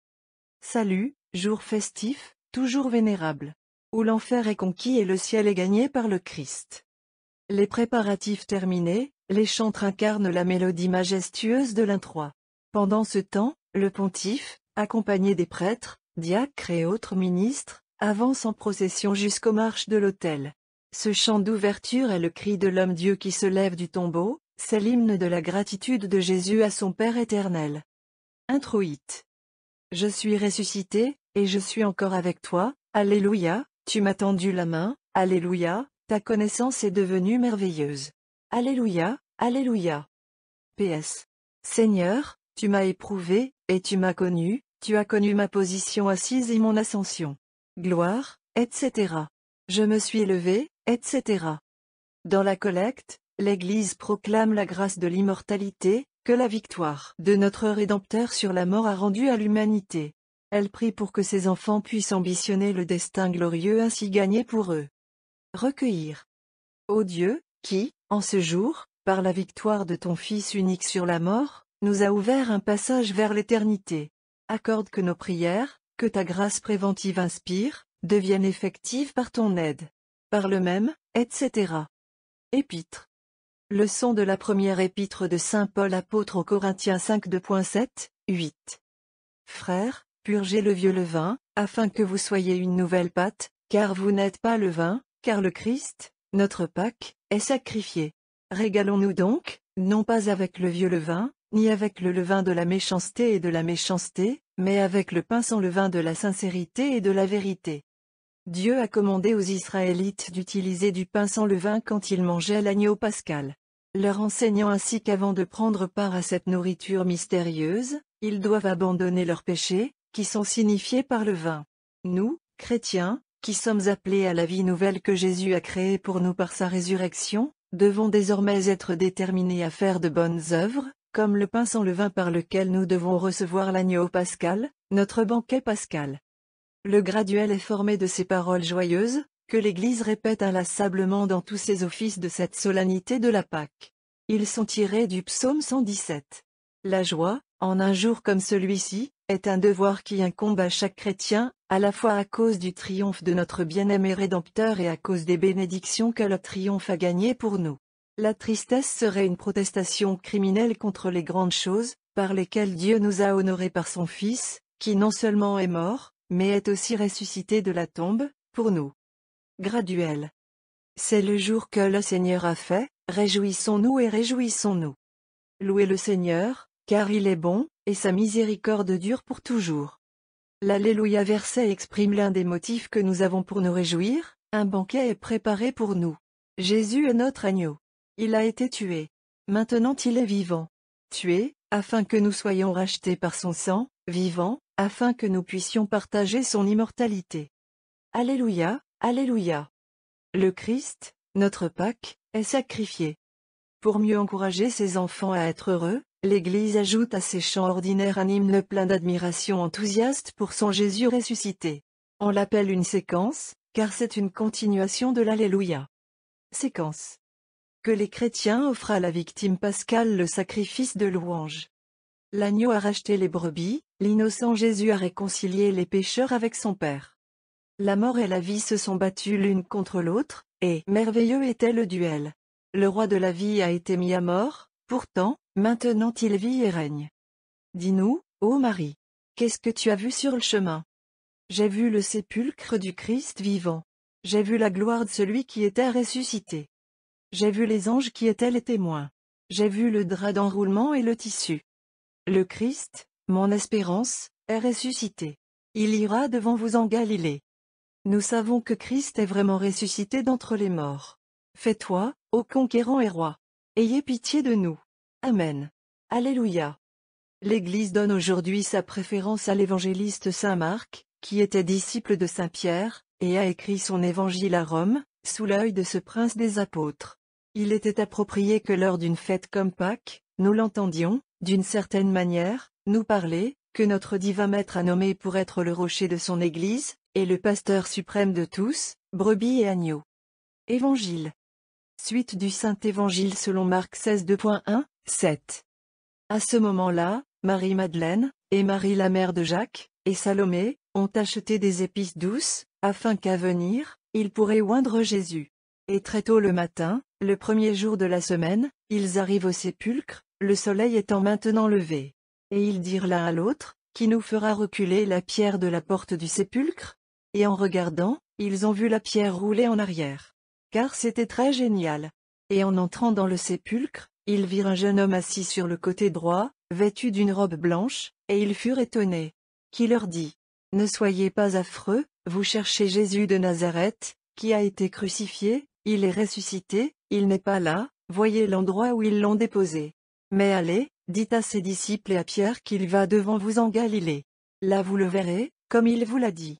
Salut, jour festif, toujours vénérable où l'enfer est conquis et le ciel est gagné par le Christ. Les préparatifs terminés, les chantres incarnent la mélodie majestueuse de l'introit. Pendant ce temps, le pontife, accompagné des prêtres, diacres et autres ministres, avance en procession jusqu'aux marches de l'autel. Ce chant d'ouverture est le cri de l'homme-dieu qui se lève du tombeau, c'est l'hymne de la gratitude de Jésus à son Père éternel. Introït. Je suis ressuscité, et je suis encore avec toi, Alléluia, tu m'as tendu la main, Alléluia, ta connaissance est devenue merveilleuse. Alléluia, Alléluia. PS. Seigneur, tu m'as éprouvé, et tu m'as connu, tu as connu ma position assise et mon ascension. Gloire, etc. Je me suis élevé, etc. Dans la collecte, l'Église proclame la grâce de l'immortalité, que la victoire de notre Rédempteur sur la mort a rendue à l'humanité. Elle prie pour que ses enfants puissent ambitionner le destin glorieux ainsi gagné pour eux. Recueillir. Ô Dieu, qui, en ce jour, par la victoire de ton Fils unique sur la mort, nous a ouvert un passage vers l'éternité. Accorde que nos prières, que ta grâce préventive inspire, deviennent effectives par ton aide. Par le même, etc. Épître. Leçon de la première épître de Saint Paul apôtre aux Corinthiens 5 2.7, 8. Frères, purgez le vieux levain, afin que vous soyez une nouvelle pâte, car vous n'êtes pas le vin, car le Christ, notre Pâque, est sacrifié. Régalons-nous donc, non pas avec le vieux levain, ni avec le levain de la méchanceté et de la méchanceté, mais avec le pain sans levain de la sincérité et de la vérité. Dieu a commandé aux Israélites d'utiliser du pain sans levain quand ils mangeaient l'agneau pascal. Leur enseignant ainsi qu'avant de prendre part à cette nourriture mystérieuse, ils doivent abandonner leurs péchés, qui sont signifiés par le vin. Nous, chrétiens, qui sommes appelés à la vie nouvelle que Jésus a créée pour nous par sa résurrection, devons désormais être déterminés à faire de bonnes œuvres, comme le pain sans le vin par lequel nous devons recevoir l'agneau pascal, notre banquet pascal. Le graduel est formé de ces paroles joyeuses, que l'Église répète inlassablement dans tous ses offices de cette solennité de la Pâque. Ils sont tirés du psaume 117. La joie, en un jour comme celui-ci, est un devoir qui incombe à chaque chrétien, à la fois à cause du triomphe de notre bien-aimé Rédempteur et à cause des bénédictions que le triomphe a gagnées pour nous. La tristesse serait une protestation criminelle contre les grandes choses, par lesquelles Dieu nous a honorés par son Fils, qui non seulement est mort, mais est aussi ressuscité de la tombe, pour nous. Graduel. C'est le jour que le Seigneur a fait, réjouissons-nous et réjouissons-nous. Louez le Seigneur, car il est bon, et sa miséricorde dure pour toujours. L'Alléluia verset exprime l'un des motifs que nous avons pour nous réjouir, un banquet est préparé pour nous. Jésus est notre agneau. Il a été tué. Maintenant il est vivant. Tué, afin que nous soyons rachetés par son sang, vivant, afin que nous puissions partager son immortalité. Alléluia, Alléluia. Le Christ, notre Pâque, est sacrifié. Pour mieux encourager ses enfants à être heureux, L'Église ajoute à ses chants ordinaires un hymne plein d'admiration enthousiaste pour son Jésus ressuscité. On l'appelle une séquence, car c'est une continuation de l'Alléluia. Séquence que les chrétiens offrent à la victime pascale le sacrifice de louange. L'agneau a racheté les brebis, l'innocent Jésus a réconcilié les pécheurs avec son Père. La mort et la vie se sont battues l'une contre l'autre, et merveilleux était le duel. Le roi de la vie a été mis à mort, pourtant, Maintenant il vit et règne. Dis-nous, ô Marie, qu'est-ce que tu as vu sur le chemin J'ai vu le sépulcre du Christ vivant. J'ai vu la gloire de celui qui était ressuscité. J'ai vu les anges qui étaient les témoins. J'ai vu le drap d'enroulement et le tissu. Le Christ, mon espérance, est ressuscité. Il ira devant vous en Galilée. Nous savons que Christ est vraiment ressuscité d'entre les morts. Fais-toi, ô conquérant et roi. Ayez pitié de nous. Amen. Alléluia. L'Église donne aujourd'hui sa préférence à l'évangéliste Saint Marc, qui était disciple de Saint Pierre, et a écrit son évangile à Rome, sous l'œil de ce prince des apôtres. Il était approprié que lors d'une fête comme Pâques, nous l'entendions, d'une certaine manière, nous parler, que notre divin maître a nommé pour être le rocher de son Église, et le pasteur suprême de tous, brebis et agneaux. Évangile. Suite du Saint Évangile selon Marc 16 7. À ce moment-là, Marie-Madeleine, et Marie la mère de Jacques, et Salomé, ont acheté des épices douces, afin qu'à venir, ils pourraient oindre Jésus. Et très tôt le matin, le premier jour de la semaine, ils arrivent au sépulcre, le soleil étant maintenant levé. Et ils dirent l'un à l'autre, qui nous fera reculer la pierre de la porte du sépulcre Et en regardant, ils ont vu la pierre rouler en arrière. Car c'était très génial. Et en entrant dans le sépulcre, ils virent un jeune homme assis sur le côté droit, vêtu d'une robe blanche, et ils furent étonnés. Qui leur dit « Ne soyez pas affreux, vous cherchez Jésus de Nazareth, qui a été crucifié, il est ressuscité, il n'est pas là, voyez l'endroit où ils l'ont déposé. Mais allez, dites à ses disciples et à Pierre qu'il va devant vous en Galilée. Là vous le verrez, comme il vous l'a dit.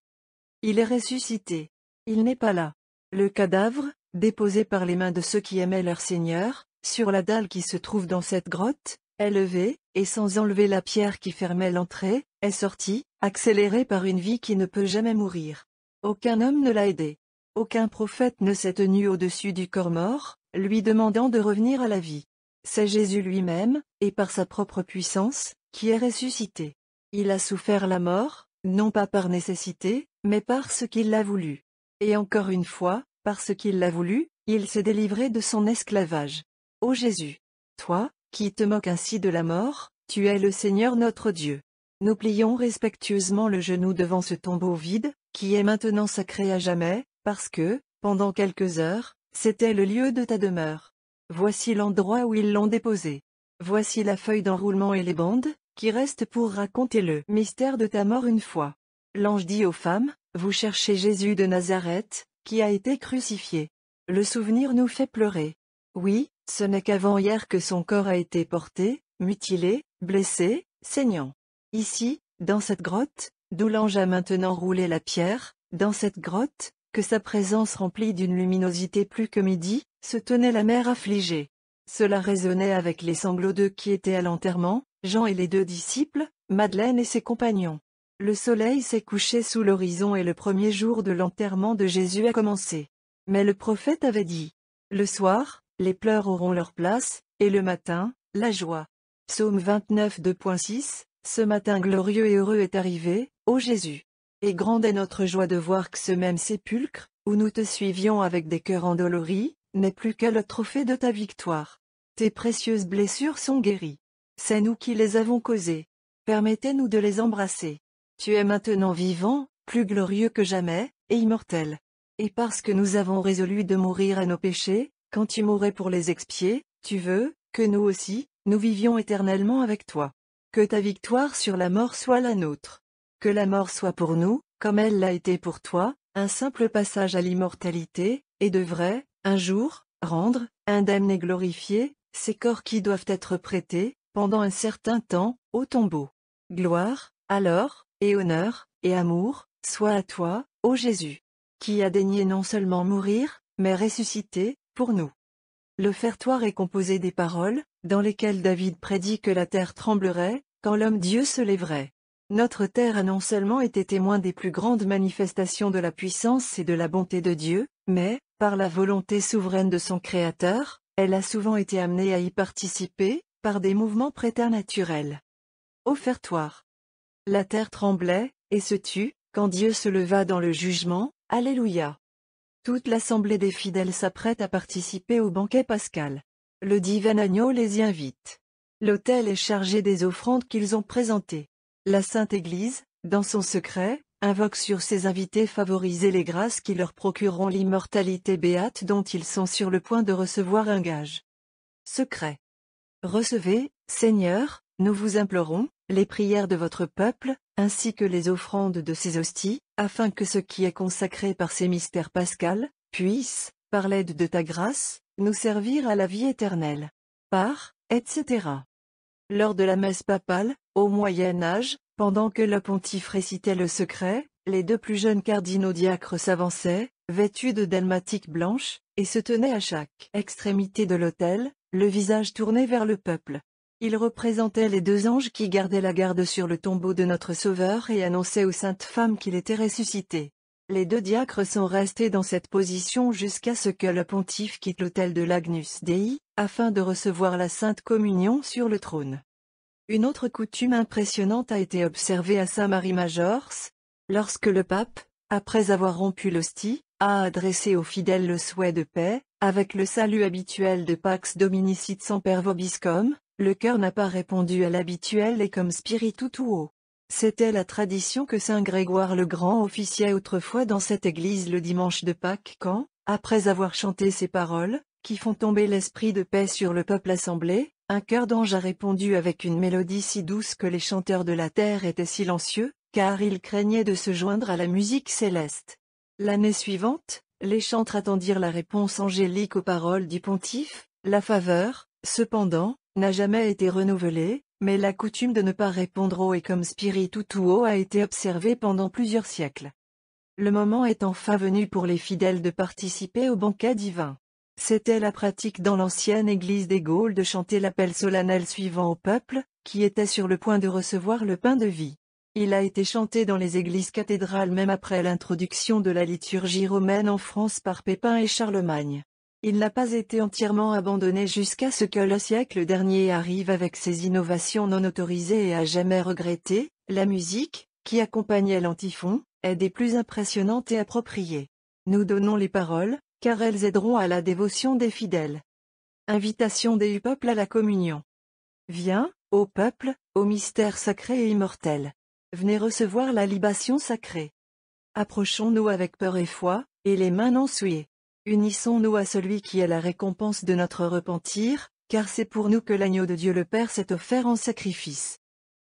Il est ressuscité. Il n'est pas là. Le cadavre, déposé par les mains de ceux qui aimaient leur Seigneur, sur la dalle qui se trouve dans cette grotte, est et sans enlever la pierre qui fermait l'entrée, est sortie, accélérée par une vie qui ne peut jamais mourir. Aucun homme ne l'a aidée. Aucun prophète ne s'est tenu au-dessus du corps mort, lui demandant de revenir à la vie. C'est Jésus lui-même, et par sa propre puissance, qui est ressuscité. Il a souffert la mort, non pas par nécessité, mais parce qu'il l'a voulu. Et encore une fois, parce qu'il l'a voulu, il s'est délivré de son esclavage. Ô Jésus, toi, qui te moques ainsi de la mort, tu es le Seigneur notre Dieu. Nous plions respectueusement le genou devant ce tombeau vide, qui est maintenant sacré à jamais, parce que, pendant quelques heures, c'était le lieu de ta demeure. Voici l'endroit où ils l'ont déposé. Voici la feuille d'enroulement et les bandes, qui restent pour raconter le mystère de ta mort une fois. L'ange dit aux femmes, vous cherchez Jésus de Nazareth, qui a été crucifié. Le souvenir nous fait pleurer. Oui, ce n'est qu'avant hier que son corps a été porté, mutilé, blessé, saignant. Ici, dans cette grotte, d'où l'ange a maintenant roulé la pierre, dans cette grotte, que sa présence remplie d'une luminosité plus que midi, se tenait la mère affligée. Cela résonnait avec les sanglots d'eux qui étaient à l'enterrement, Jean et les deux disciples, Madeleine et ses compagnons. Le soleil s'est couché sous l'horizon et le premier jour de l'enterrement de Jésus a commencé. Mais le prophète avait dit, « Le soir, les pleurs auront leur place, et le matin, la joie. Psaume 29 2.6 Ce matin glorieux et heureux est arrivé, ô Jésus. Et grande est notre joie de voir que ce même sépulcre, où nous te suivions avec des cœurs endoloris, n'est plus que le trophée de ta victoire. Tes précieuses blessures sont guéries. C'est nous qui les avons causées. Permettez-nous de les embrasser. Tu es maintenant vivant, plus glorieux que jamais, et immortel. Et parce que nous avons résolu de mourir à nos péchés, quand tu mourrais pour les expier, tu veux, que nous aussi, nous vivions éternellement avec toi. Que ta victoire sur la mort soit la nôtre. Que la mort soit pour nous, comme elle l'a été pour toi, un simple passage à l'immortalité, et devrait, un jour, rendre, indemne et glorifié, ces corps qui doivent être prêtés, pendant un certain temps, au tombeau. Gloire, alors, et honneur, et amour, soit à toi, ô Jésus, qui a daigné non seulement mourir, mais ressusciter, pour nous. Le fertoire est composé des paroles, dans lesquelles David prédit que la terre tremblerait, quand l'homme Dieu se lèverait. Notre terre a non seulement été témoin des plus grandes manifestations de la puissance et de la bonté de Dieu, mais, par la volonté souveraine de son Créateur, elle a souvent été amenée à y participer, par des mouvements préternaturels. Offertoire. La terre tremblait, et se tut, quand Dieu se leva dans le jugement, Alléluia. Toute l'assemblée des fidèles s'apprête à participer au banquet pascal. Le divin agneau les y invite. L'autel est chargé des offrandes qu'ils ont présentées. La Sainte Église, dans son secret, invoque sur ses invités favorisés les grâces qui leur procureront l'immortalité béate dont ils sont sur le point de recevoir un gage. Secret. Recevez, Seigneur, nous vous implorons, les prières de votre peuple, ainsi que les offrandes de ses hosties, afin que ce qui est consacré par ces mystères pascals, puisse, par l'aide de ta grâce, nous servir à la vie éternelle. Par, etc. Lors de la messe papale, au Moyen Âge, pendant que le pontife récitait le secret, les deux plus jeunes cardinaux diacres s'avançaient, vêtus de dalmatiques blanches, et se tenaient à chaque extrémité de l'autel, le visage tourné vers le peuple. Il représentait les deux anges qui gardaient la garde sur le tombeau de notre Sauveur et annonçait aux saintes femmes qu'il était ressuscité. Les deux diacres sont restés dans cette position jusqu'à ce que le pontife quitte l'autel de l'Agnus Dei, afin de recevoir la Sainte Communion sur le trône. Une autre coutume impressionnante a été observée à Saint-Marie-Majors, lorsque le pape, après avoir rompu l'hostie, a adressé aux fidèles le souhait de paix, avec le salut habituel de Pax Dominici sans Père vobiscum, le cœur n'a pas répondu à l'habituel et comme spiritu haut. C'était la tradition que saint Grégoire le Grand officiait autrefois dans cette église le dimanche de Pâques quand, après avoir chanté ces paroles, qui font tomber l'esprit de paix sur le peuple assemblé, un cœur d'ange a répondu avec une mélodie si douce que les chanteurs de la terre étaient silencieux, car ils craignaient de se joindre à la musique céleste. L'année suivante, les chantres attendirent la réponse angélique aux paroles du pontife, la faveur, cependant, n'a jamais été renouvelée, mais la coutume de ne pas répondre haut et comme tout haut a été observée pendant plusieurs siècles. Le moment est enfin venu pour les fidèles de participer au banquet divin. C'était la pratique dans l'ancienne église des Gaules de chanter l'appel solennel suivant au peuple, qui était sur le point de recevoir le pain de vie. Il a été chanté dans les églises cathédrales même après l'introduction de la liturgie romaine en France par Pépin et Charlemagne. Il n'a pas été entièrement abandonné jusqu'à ce que le siècle dernier arrive avec ses innovations non autorisées et à jamais regrettées, la musique, qui accompagnait l'antiphon, est des plus impressionnantes et appropriées. Nous donnons les paroles, car elles aideront à la dévotion des fidèles. Invitation des peuples à la communion. Viens, ô peuple, au mystère sacré et immortel. Venez recevoir la libation sacrée. Approchons-nous avec peur et foi, et les mains non souillées. Unissons-nous à celui qui est la récompense de notre repentir, car c'est pour nous que l'agneau de Dieu le Père s'est offert en sacrifice.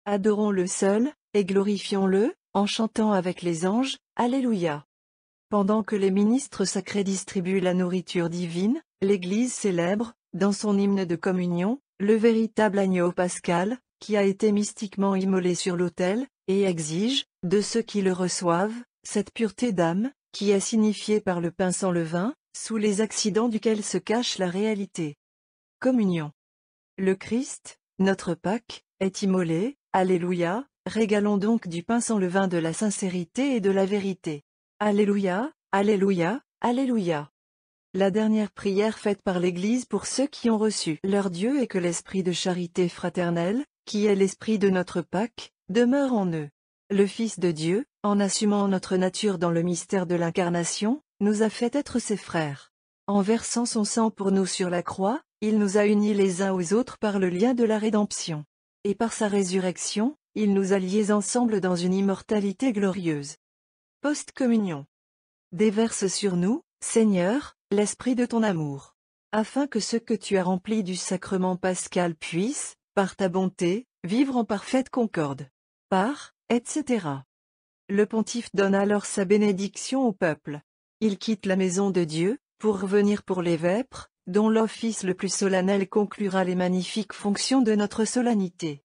Adorons-le seul, et glorifions-le, en chantant avec les anges, Alléluia. Pendant que les ministres sacrés distribuent la nourriture divine, l'Église célèbre, dans son hymne de communion, le véritable agneau pascal, qui a été mystiquement immolé sur l'autel, et exige, de ceux qui le reçoivent, cette pureté d'âme, qui est signifiée par le pain sans levain, sous les accidents duquel se cache la réalité. Communion. Le Christ, notre Pâque, est immolé, Alléluia, régalons donc du pain sans le vin de la sincérité et de la vérité. Alléluia, Alléluia, Alléluia. La dernière prière faite par l'Église pour ceux qui ont reçu leur Dieu est que l'esprit de charité fraternelle, qui est l'esprit de notre Pâque, demeure en eux. Le Fils de Dieu, en assumant notre nature dans le mystère de l'incarnation, nous a fait être ses frères. En versant son sang pour nous sur la croix, il nous a unis les uns aux autres par le lien de la rédemption. Et par sa résurrection, il nous a liés ensemble dans une immortalité glorieuse. Post-communion. Déverse sur nous, Seigneur, l'esprit de ton amour. Afin que ce que tu as rempli du sacrement pascal puisse, par ta bonté, vivre en parfaite concorde. Par, etc. Le pontife donne alors sa bénédiction au peuple il quitte la maison de Dieu, pour revenir pour les vêpres, dont l'office le plus solennel conclura les magnifiques fonctions de notre solennité.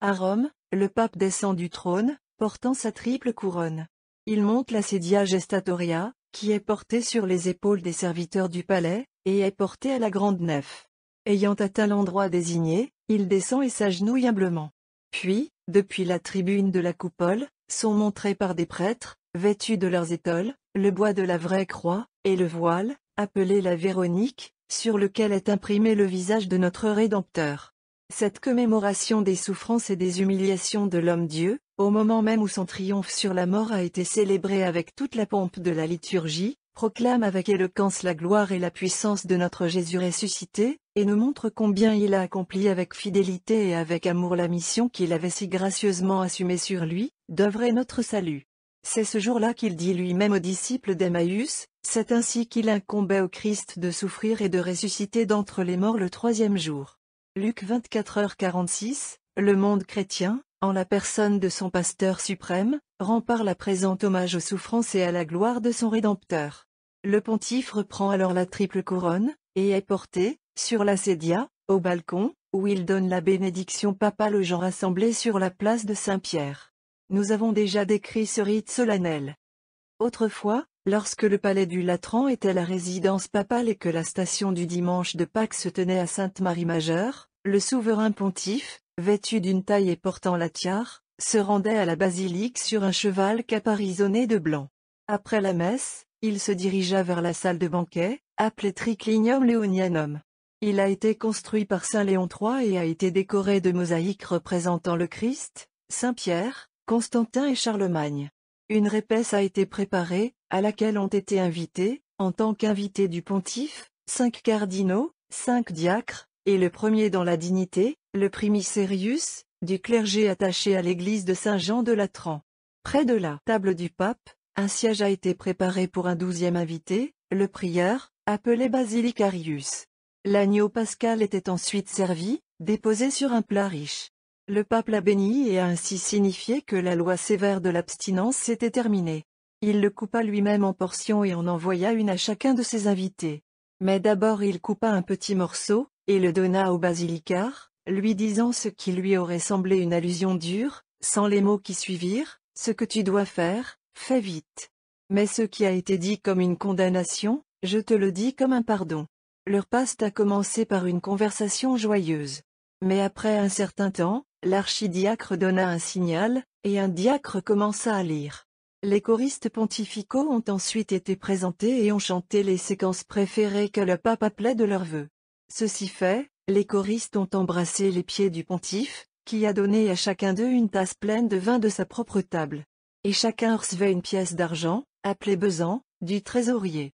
À Rome, le pape descend du trône, portant sa triple couronne. Il monte la sedia gestatoria, qui est portée sur les épaules des serviteurs du palais, et est portée à la grande nef. Ayant atteint l'endroit désigné, il descend et s'agenouille humblement. Puis, depuis la tribune de la coupole, sont montrés par des prêtres, vêtus de leurs étoles, le bois de la vraie croix, et le voile, appelé la Véronique, sur lequel est imprimé le visage de notre Rédempteur. Cette commémoration des souffrances et des humiliations de l'homme-dieu, au moment même où son triomphe sur la mort a été célébré avec toute la pompe de la liturgie, proclame avec éloquence la gloire et la puissance de notre Jésus ressuscité, et nous montre combien il a accompli avec fidélité et avec amour la mission qu'il avait si gracieusement assumée sur lui, d'œuvrer notre salut. C'est ce jour-là qu'il dit lui-même aux disciples d'Emmaüs, c'est ainsi qu'il incombait au Christ de souffrir et de ressusciter d'entre les morts le troisième jour. Luc 24h46, le monde chrétien, en la personne de son pasteur suprême, rend par la présente hommage aux souffrances et à la gloire de son Rédempteur. Le pontife reprend alors la triple couronne, et est porté, sur la sédia, au balcon, où il donne la bénédiction papale aux gens rassemblés sur la place de Saint-Pierre. Nous avons déjà décrit ce rite solennel. Autrefois, lorsque le palais du Latran était la résidence papale et que la station du dimanche de Pâques se tenait à Sainte-Marie-Majeure, le souverain pontife, vêtu d'une taille et portant la tiare, se rendait à la basilique sur un cheval caparisonné de blanc. Après la messe, il se dirigea vers la salle de banquet, appelée Triclinium Leonianum. Il a été construit par Saint Léon III et a été décoré de mosaïques représentant le Christ, Saint Pierre, Constantin et Charlemagne. Une répèce a été préparée, à laquelle ont été invités, en tant qu'invités du pontife, cinq cardinaux, cinq diacres, et le premier dans la dignité, le primicérius, du clergé attaché à l'église de Saint-Jean de Latran. Près de la table du pape, un siège a été préparé pour un douzième invité, le prieur, appelé Basilicarius. L'agneau pascal était ensuite servi, déposé sur un plat riche. Le pape l'a béni et a ainsi signifié que la loi sévère de l'abstinence s'était terminée. Il le coupa lui-même en portions et en envoya une à chacun de ses invités. Mais d'abord il coupa un petit morceau, et le donna au basilicar, lui disant ce qui lui aurait semblé une allusion dure, sans les mots qui suivirent, ce que tu dois faire, fais vite. Mais ce qui a été dit comme une condamnation, je te le dis comme un pardon. Leur paste a commencé par une conversation joyeuse. Mais après un certain temps, L'archidiacre donna un signal, et un diacre commença à lire. Les choristes pontificaux ont ensuite été présentés et ont chanté les séquences préférées que le pape appelait de leur vœu. Ceci fait, les choristes ont embrassé les pieds du pontife, qui a donné à chacun d'eux une tasse pleine de vin de sa propre table. Et chacun recevait une pièce d'argent, appelée besan, du trésorier.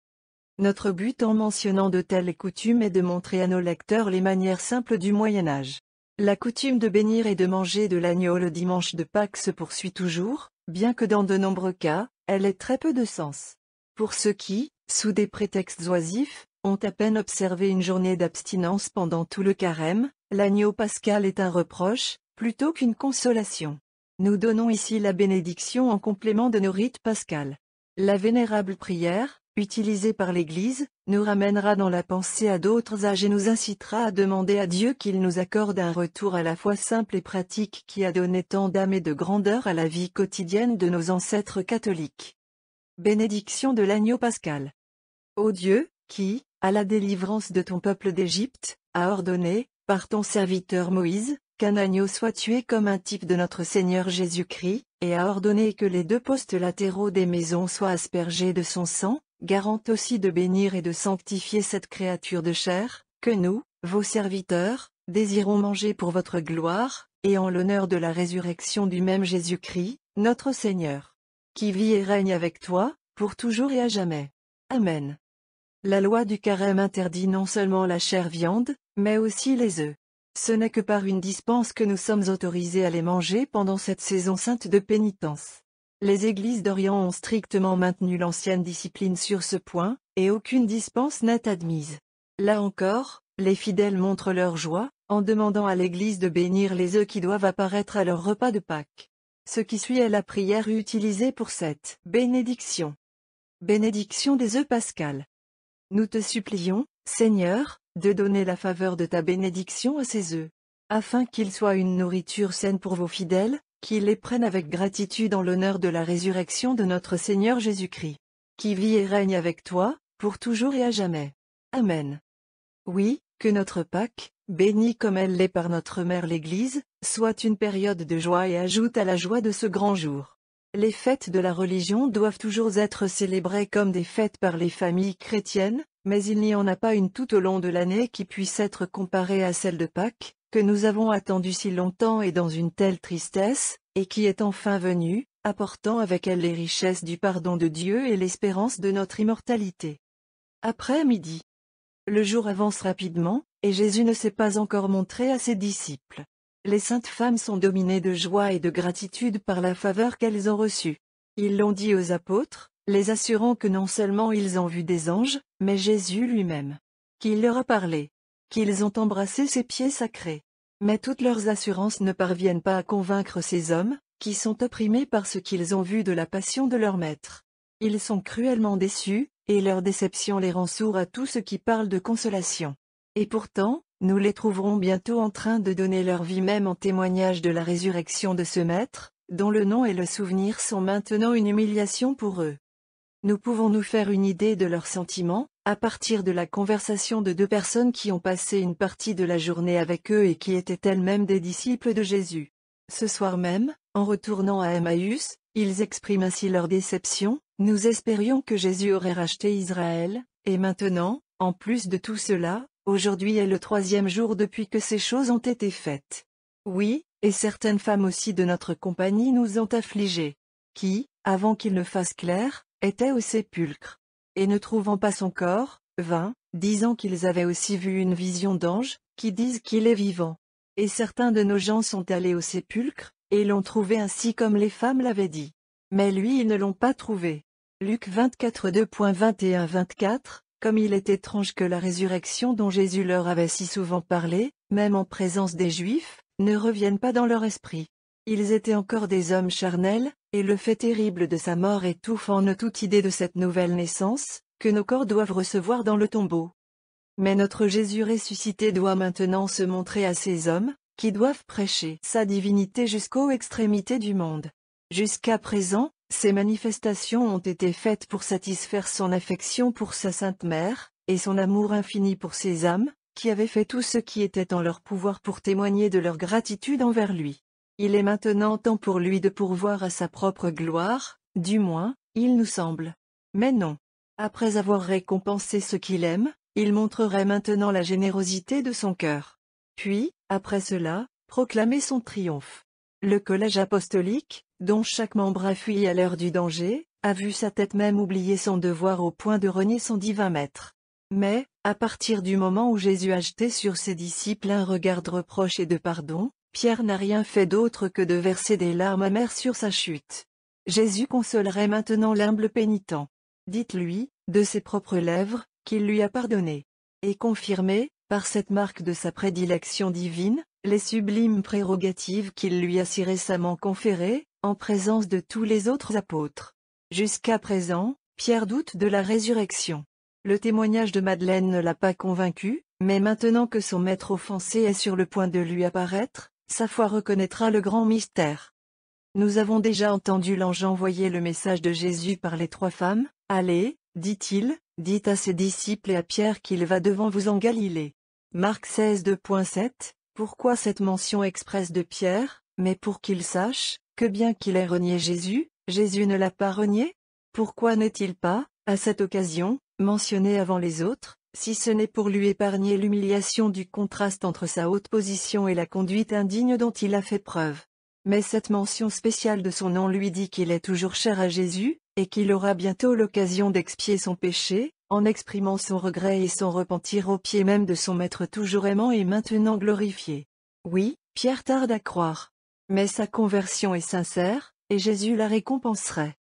Notre but en mentionnant de telles coutumes est de montrer à nos lecteurs les manières simples du Moyen Âge. La coutume de bénir et de manger de l'agneau le dimanche de Pâques se poursuit toujours, bien que dans de nombreux cas, elle ait très peu de sens. Pour ceux qui, sous des prétextes oisifs, ont à peine observé une journée d'abstinence pendant tout le carême, l'agneau pascal est un reproche, plutôt qu'une consolation. Nous donnons ici la bénédiction en complément de nos rites pascals. La vénérable prière, utilisé par l'Église, nous ramènera dans la pensée à d'autres âges et nous incitera à demander à Dieu qu'il nous accorde un retour à la foi simple et pratique qui a donné tant d'âme et de grandeur à la vie quotidienne de nos ancêtres catholiques. Bénédiction de l'agneau pascal. Ô Dieu, qui, à la délivrance de ton peuple d'Égypte, a ordonné, par ton serviteur Moïse, qu'un agneau soit tué comme un type de notre Seigneur Jésus-Christ, et a ordonné que les deux postes latéraux des maisons soient aspergés de son sang, garante aussi de bénir et de sanctifier cette créature de chair, que nous, vos serviteurs, désirons manger pour votre gloire, et en l'honneur de la résurrection du même Jésus-Christ, notre Seigneur, qui vit et règne avec toi, pour toujours et à jamais. Amen. La loi du carême interdit non seulement la chair viande, mais aussi les œufs. Ce n'est que par une dispense que nous sommes autorisés à les manger pendant cette saison sainte de pénitence. Les églises d'Orient ont strictement maintenu l'ancienne discipline sur ce point, et aucune dispense n'est admise. Là encore, les fidèles montrent leur joie, en demandant à l'Église de bénir les œufs qui doivent apparaître à leur repas de Pâques. Ce qui suit est la prière utilisée pour cette bénédiction. Bénédiction des œufs pascals. Nous te supplions, Seigneur, de donner la faveur de ta bénédiction à ces œufs, afin qu'ils soient une nourriture saine pour vos fidèles, Qu'ils les prennent avec gratitude en l'honneur de la résurrection de notre Seigneur Jésus-Christ, qui vit et règne avec toi, pour toujours et à jamais. Amen. Oui, que notre Pâques, bénie comme elle l'est par notre Mère l'Église, soit une période de joie et ajoute à la joie de ce grand jour. Les fêtes de la religion doivent toujours être célébrées comme des fêtes par les familles chrétiennes, mais il n'y en a pas une tout au long de l'année qui puisse être comparée à celle de Pâques, que nous avons attendu si longtemps et dans une telle tristesse, et qui est enfin venue, apportant avec elle les richesses du pardon de Dieu et l'espérance de notre immortalité. Après midi. Le jour avance rapidement, et Jésus ne s'est pas encore montré à ses disciples. Les saintes femmes sont dominées de joie et de gratitude par la faveur qu'elles ont reçue. Ils l'ont dit aux apôtres, les assurant que non seulement ils ont vu des anges, mais Jésus lui-même. Qu'il leur a parlé qu'ils ont embrassé ses pieds sacrés. Mais toutes leurs assurances ne parviennent pas à convaincre ces hommes, qui sont opprimés par ce qu'ils ont vu de la passion de leur maître. Ils sont cruellement déçus, et leur déception les rend sourds à tout ce qui parle de consolation. Et pourtant, nous les trouverons bientôt en train de donner leur vie même en témoignage de la résurrection de ce Maître, dont le nom et le souvenir sont maintenant une humiliation pour eux. Nous pouvons nous faire une idée de leurs sentiments, à partir de la conversation de deux personnes qui ont passé une partie de la journée avec eux et qui étaient elles-mêmes des disciples de Jésus. Ce soir même, en retournant à Emmaüs, ils expriment ainsi leur déception, nous espérions que Jésus aurait racheté Israël, et maintenant, en plus de tout cela, aujourd'hui est le troisième jour depuis que ces choses ont été faites. Oui, et certaines femmes aussi de notre compagnie nous ont affligés, qui, avant qu'il ne fasse clair, étaient au sépulcre et ne trouvant pas son corps, vint, disant qu'ils avaient aussi vu une vision d'ange, qui disent qu'il est vivant. Et certains de nos gens sont allés au sépulcre, et l'ont trouvé ainsi comme les femmes l'avaient dit. Mais lui ils ne l'ont pas trouvé. Luc 24 2.21-24, comme il est étrange que la résurrection dont Jésus leur avait si souvent parlé, même en présence des Juifs, ne revienne pas dans leur esprit. Ils étaient encore des hommes charnels, et le fait terrible de sa mort étouffe en toute idée de cette nouvelle naissance, que nos corps doivent recevoir dans le tombeau. Mais notre Jésus ressuscité doit maintenant se montrer à ces hommes, qui doivent prêcher sa divinité jusqu'aux extrémités du monde. Jusqu'à présent, ces manifestations ont été faites pour satisfaire son affection pour sa Sainte Mère, et son amour infini pour ses âmes, qui avaient fait tout ce qui était en leur pouvoir pour témoigner de leur gratitude envers lui. Il est maintenant temps pour lui de pourvoir à sa propre gloire, du moins, il nous semble. Mais non. Après avoir récompensé ce qu'il aime, il montrerait maintenant la générosité de son cœur. Puis, après cela, proclamer son triomphe. Le collège apostolique, dont chaque membre a fui à l'heure du danger, a vu sa tête même oublier son devoir au point de renier son divin maître. Mais, à partir du moment où Jésus a jeté sur ses disciples un regard de reproche et de pardon, Pierre n'a rien fait d'autre que de verser des larmes amères sur sa chute. Jésus consolerait maintenant l'humble pénitent. Dites-lui, de ses propres lèvres, qu'il lui a pardonné. Et confirmez, par cette marque de sa prédilection divine, les sublimes prérogatives qu'il lui a si récemment conférées, en présence de tous les autres apôtres. Jusqu'à présent, Pierre doute de la résurrection. Le témoignage de Madeleine ne l'a pas convaincu, mais maintenant que son maître offensé est sur le point de lui apparaître, sa foi reconnaîtra le grand mystère. Nous avons déjà entendu l'ange envoyer le message de Jésus par les trois femmes, « Allez, dit-il, dites à ses disciples et à Pierre qu'il va devant vous en Galilée. » Marc 16 2.7 Pourquoi cette mention expresse de Pierre, mais pour qu'il sache, que bien qu'il ait renié Jésus, Jésus ne l'a pas renié Pourquoi n'est-il pas, à cette occasion, mentionné avant les autres, si ce n'est pour lui épargner l'humiliation du contraste entre sa haute position et la conduite indigne dont il a fait preuve. Mais cette mention spéciale de son nom lui dit qu'il est toujours cher à Jésus, et qu'il aura bientôt l'occasion d'expier son péché, en exprimant son regret et son repentir au pied même de son Maître toujours aimant et maintenant glorifié. Oui, Pierre tarde à croire. Mais sa conversion est sincère, et Jésus la récompenserait.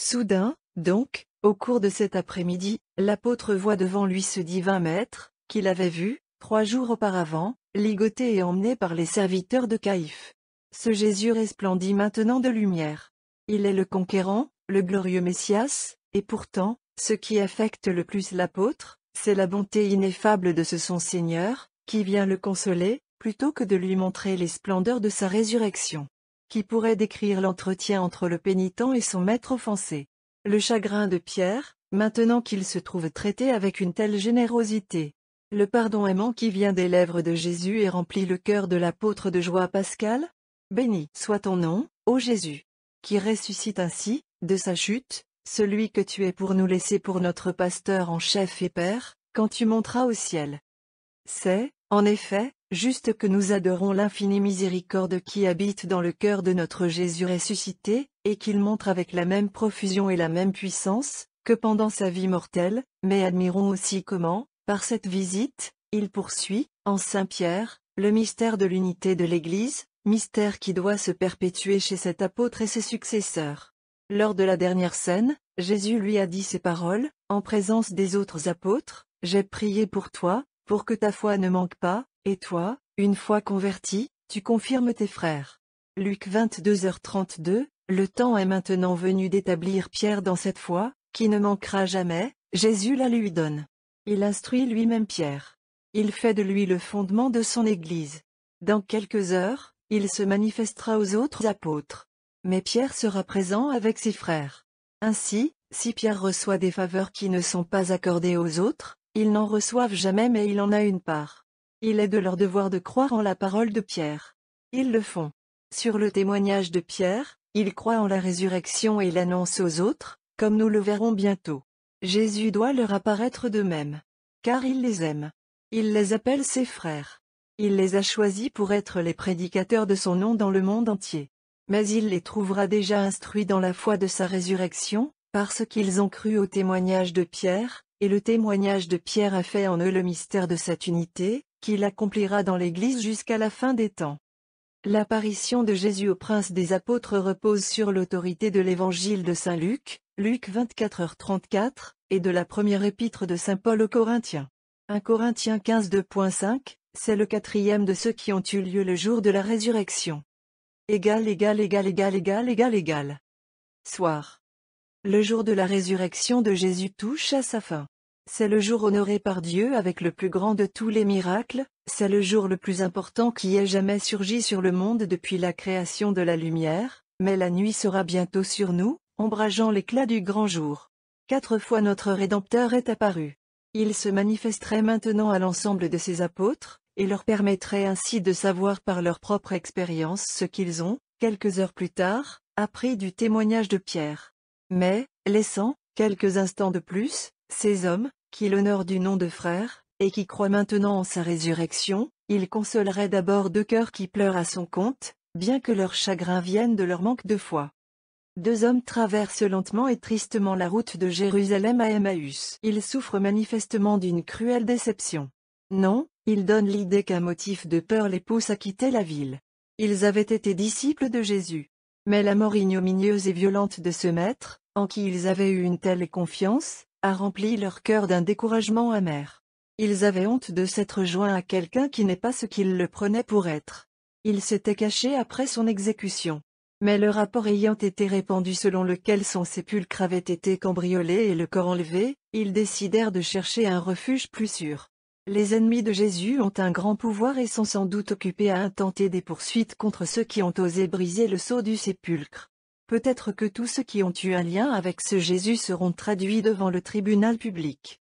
Soudain, donc, au cours de cet après-midi, L'apôtre voit devant lui ce divin maître, qu'il avait vu, trois jours auparavant, ligoté et emmené par les serviteurs de Caïphe. Ce Jésus resplendit maintenant de lumière. Il est le conquérant, le glorieux Messias, et pourtant, ce qui affecte le plus l'apôtre, c'est la bonté ineffable de ce son Seigneur, qui vient le consoler, plutôt que de lui montrer les splendeurs de sa résurrection. Qui pourrait décrire l'entretien entre le pénitent et son maître offensé Le chagrin de Pierre, Maintenant qu'il se trouve traité avec une telle générosité, le pardon aimant qui vient des lèvres de Jésus et remplit le cœur de l'apôtre de joie Pascal, Béni soit ton nom, ô Jésus, qui ressuscite ainsi, de sa chute, celui que tu es pour nous laisser pour notre pasteur en chef et père, quand tu monteras au ciel. C'est, en effet, juste que nous adorons l'infinie miséricorde qui habite dans le cœur de notre Jésus ressuscité, et qu'il montre avec la même profusion et la même puissance, que pendant sa vie mortelle, mais admirons aussi comment, par cette visite, il poursuit, en Saint-Pierre, le mystère de l'unité de l'Église, mystère qui doit se perpétuer chez cet apôtre et ses successeurs. Lors de la dernière scène, Jésus lui a dit ces paroles, en présence des autres apôtres, « J'ai prié pour toi, pour que ta foi ne manque pas, et toi, une fois converti, tu confirmes tes frères. » Luc 22h32, le temps est maintenant venu d'établir Pierre dans cette foi, qui ne manquera jamais, Jésus la lui donne. Il instruit lui-même Pierre. Il fait de lui le fondement de son Église. Dans quelques heures, il se manifestera aux autres apôtres. Mais Pierre sera présent avec ses frères. Ainsi, si Pierre reçoit des faveurs qui ne sont pas accordées aux autres, ils n'en reçoivent jamais mais il en a une part. Il est de leur devoir de croire en la parole de Pierre. Ils le font. Sur le témoignage de Pierre, ils croient en la résurrection et l'annoncent aux autres, comme nous le verrons bientôt, Jésus doit leur apparaître de même, car il les aime. Il les appelle ses frères. Il les a choisis pour être les prédicateurs de son nom dans le monde entier. Mais il les trouvera déjà instruits dans la foi de sa résurrection, parce qu'ils ont cru au témoignage de Pierre, et le témoignage de Pierre a fait en eux le mystère de cette unité, qu'il accomplira dans l'Église jusqu'à la fin des temps. L'apparition de Jésus au prince des apôtres repose sur l'autorité de l'évangile de Saint Luc, Luc 24h34, et de la première épître de Saint Paul aux Corinthiens. 1 Corinthiens 15 2.5, c'est le quatrième de ceux qui ont eu lieu le jour de la résurrection. Égal, égal, égal, égal, égal, égal, égal. Soir. Le jour de la résurrection de Jésus touche à sa fin. C'est le jour honoré par Dieu avec le plus grand de tous les miracles, c'est le jour le plus important qui ait jamais surgi sur le monde depuis la création de la lumière, mais la nuit sera bientôt sur nous, ombrageant l'éclat du grand jour. Quatre fois notre Rédempteur est apparu. Il se manifesterait maintenant à l'ensemble de ses apôtres, et leur permettrait ainsi de savoir par leur propre expérience ce qu'ils ont, quelques heures plus tard, appris du témoignage de Pierre. Mais, laissant, quelques instants de plus, ces hommes, qui l'honorent du nom de frère, et qui croient maintenant en sa résurrection, il consolerait d'abord deux cœurs qui pleurent à son compte, bien que leur chagrin vienne de leur manque de foi. Deux hommes traversent lentement et tristement la route de Jérusalem à Emmaüs. Ils souffrent manifestement d'une cruelle déception. Non, ils donnent l'idée qu'un motif de peur les pousse à quitter la ville. Ils avaient été disciples de Jésus. Mais la mort ignominieuse et violente de ce maître, en qui ils avaient eu une telle confiance, a rempli leur cœur d'un découragement amer. Ils avaient honte de s'être joints à quelqu'un qui n'est pas ce qu'ils le prenaient pour être. Ils s'étaient cachés après son exécution. Mais le rapport ayant été répandu selon lequel son sépulcre avait été cambriolé et le corps enlevé, ils décidèrent de chercher un refuge plus sûr. Les ennemis de Jésus ont un grand pouvoir et sont sans doute occupés à intenter des poursuites contre ceux qui ont osé briser le sceau du sépulcre. Peut-être que tous ceux qui ont eu un lien avec ce Jésus seront traduits devant le tribunal public.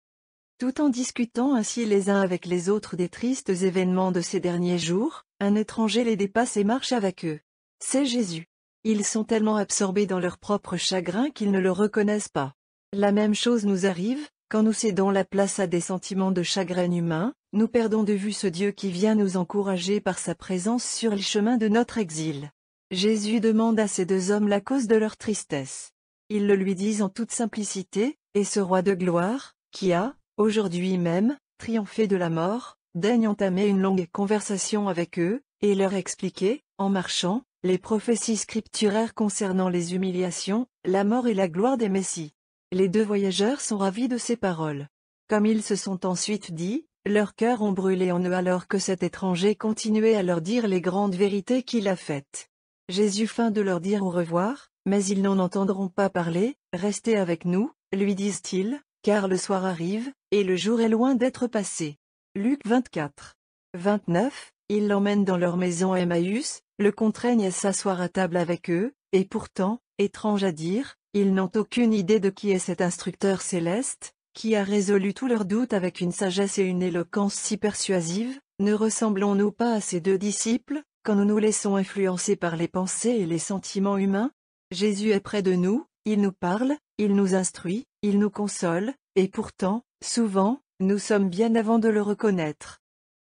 Tout en discutant ainsi les uns avec les autres des tristes événements de ces derniers jours, un étranger les dépasse et marche avec eux. C'est Jésus. Ils sont tellement absorbés dans leur propre chagrin qu'ils ne le reconnaissent pas. La même chose nous arrive, quand nous cédons la place à des sentiments de chagrin humain, nous perdons de vue ce Dieu qui vient nous encourager par sa présence sur le chemin de notre exil. Jésus demande à ces deux hommes la cause de leur tristesse. Ils le lui disent en toute simplicité, et ce roi de gloire, qui a, aujourd'hui même, triomphé de la mort, daigne entamer une longue conversation avec eux, et leur expliquer, en marchant, les prophéties scripturaires concernant les humiliations, la mort et la gloire des Messies. Les deux voyageurs sont ravis de ces paroles. Comme ils se sont ensuite dit, leurs cœurs ont brûlé en eux alors que cet étranger continuait à leur dire les grandes vérités qu'il a faites. Jésus feint de leur dire au revoir, mais ils n'en entendront pas parler, restez avec nous, lui disent-ils, car le soir arrive, et le jour est loin d'être passé. Luc 24. 29, ils l'emmènent dans leur maison à Emmaüs, le contraignent à s'asseoir à table avec eux, et pourtant, étrange à dire, ils n'ont aucune idée de qui est cet instructeur céleste, qui a résolu tous leurs doutes avec une sagesse et une éloquence si persuasives, ne ressemblons-nous pas à ces deux disciples, quand nous nous laissons influencer par les pensées et les sentiments humains Jésus est près de nous, il nous parle, il nous instruit, il nous console, et pourtant, souvent, nous sommes bien avant de le reconnaître.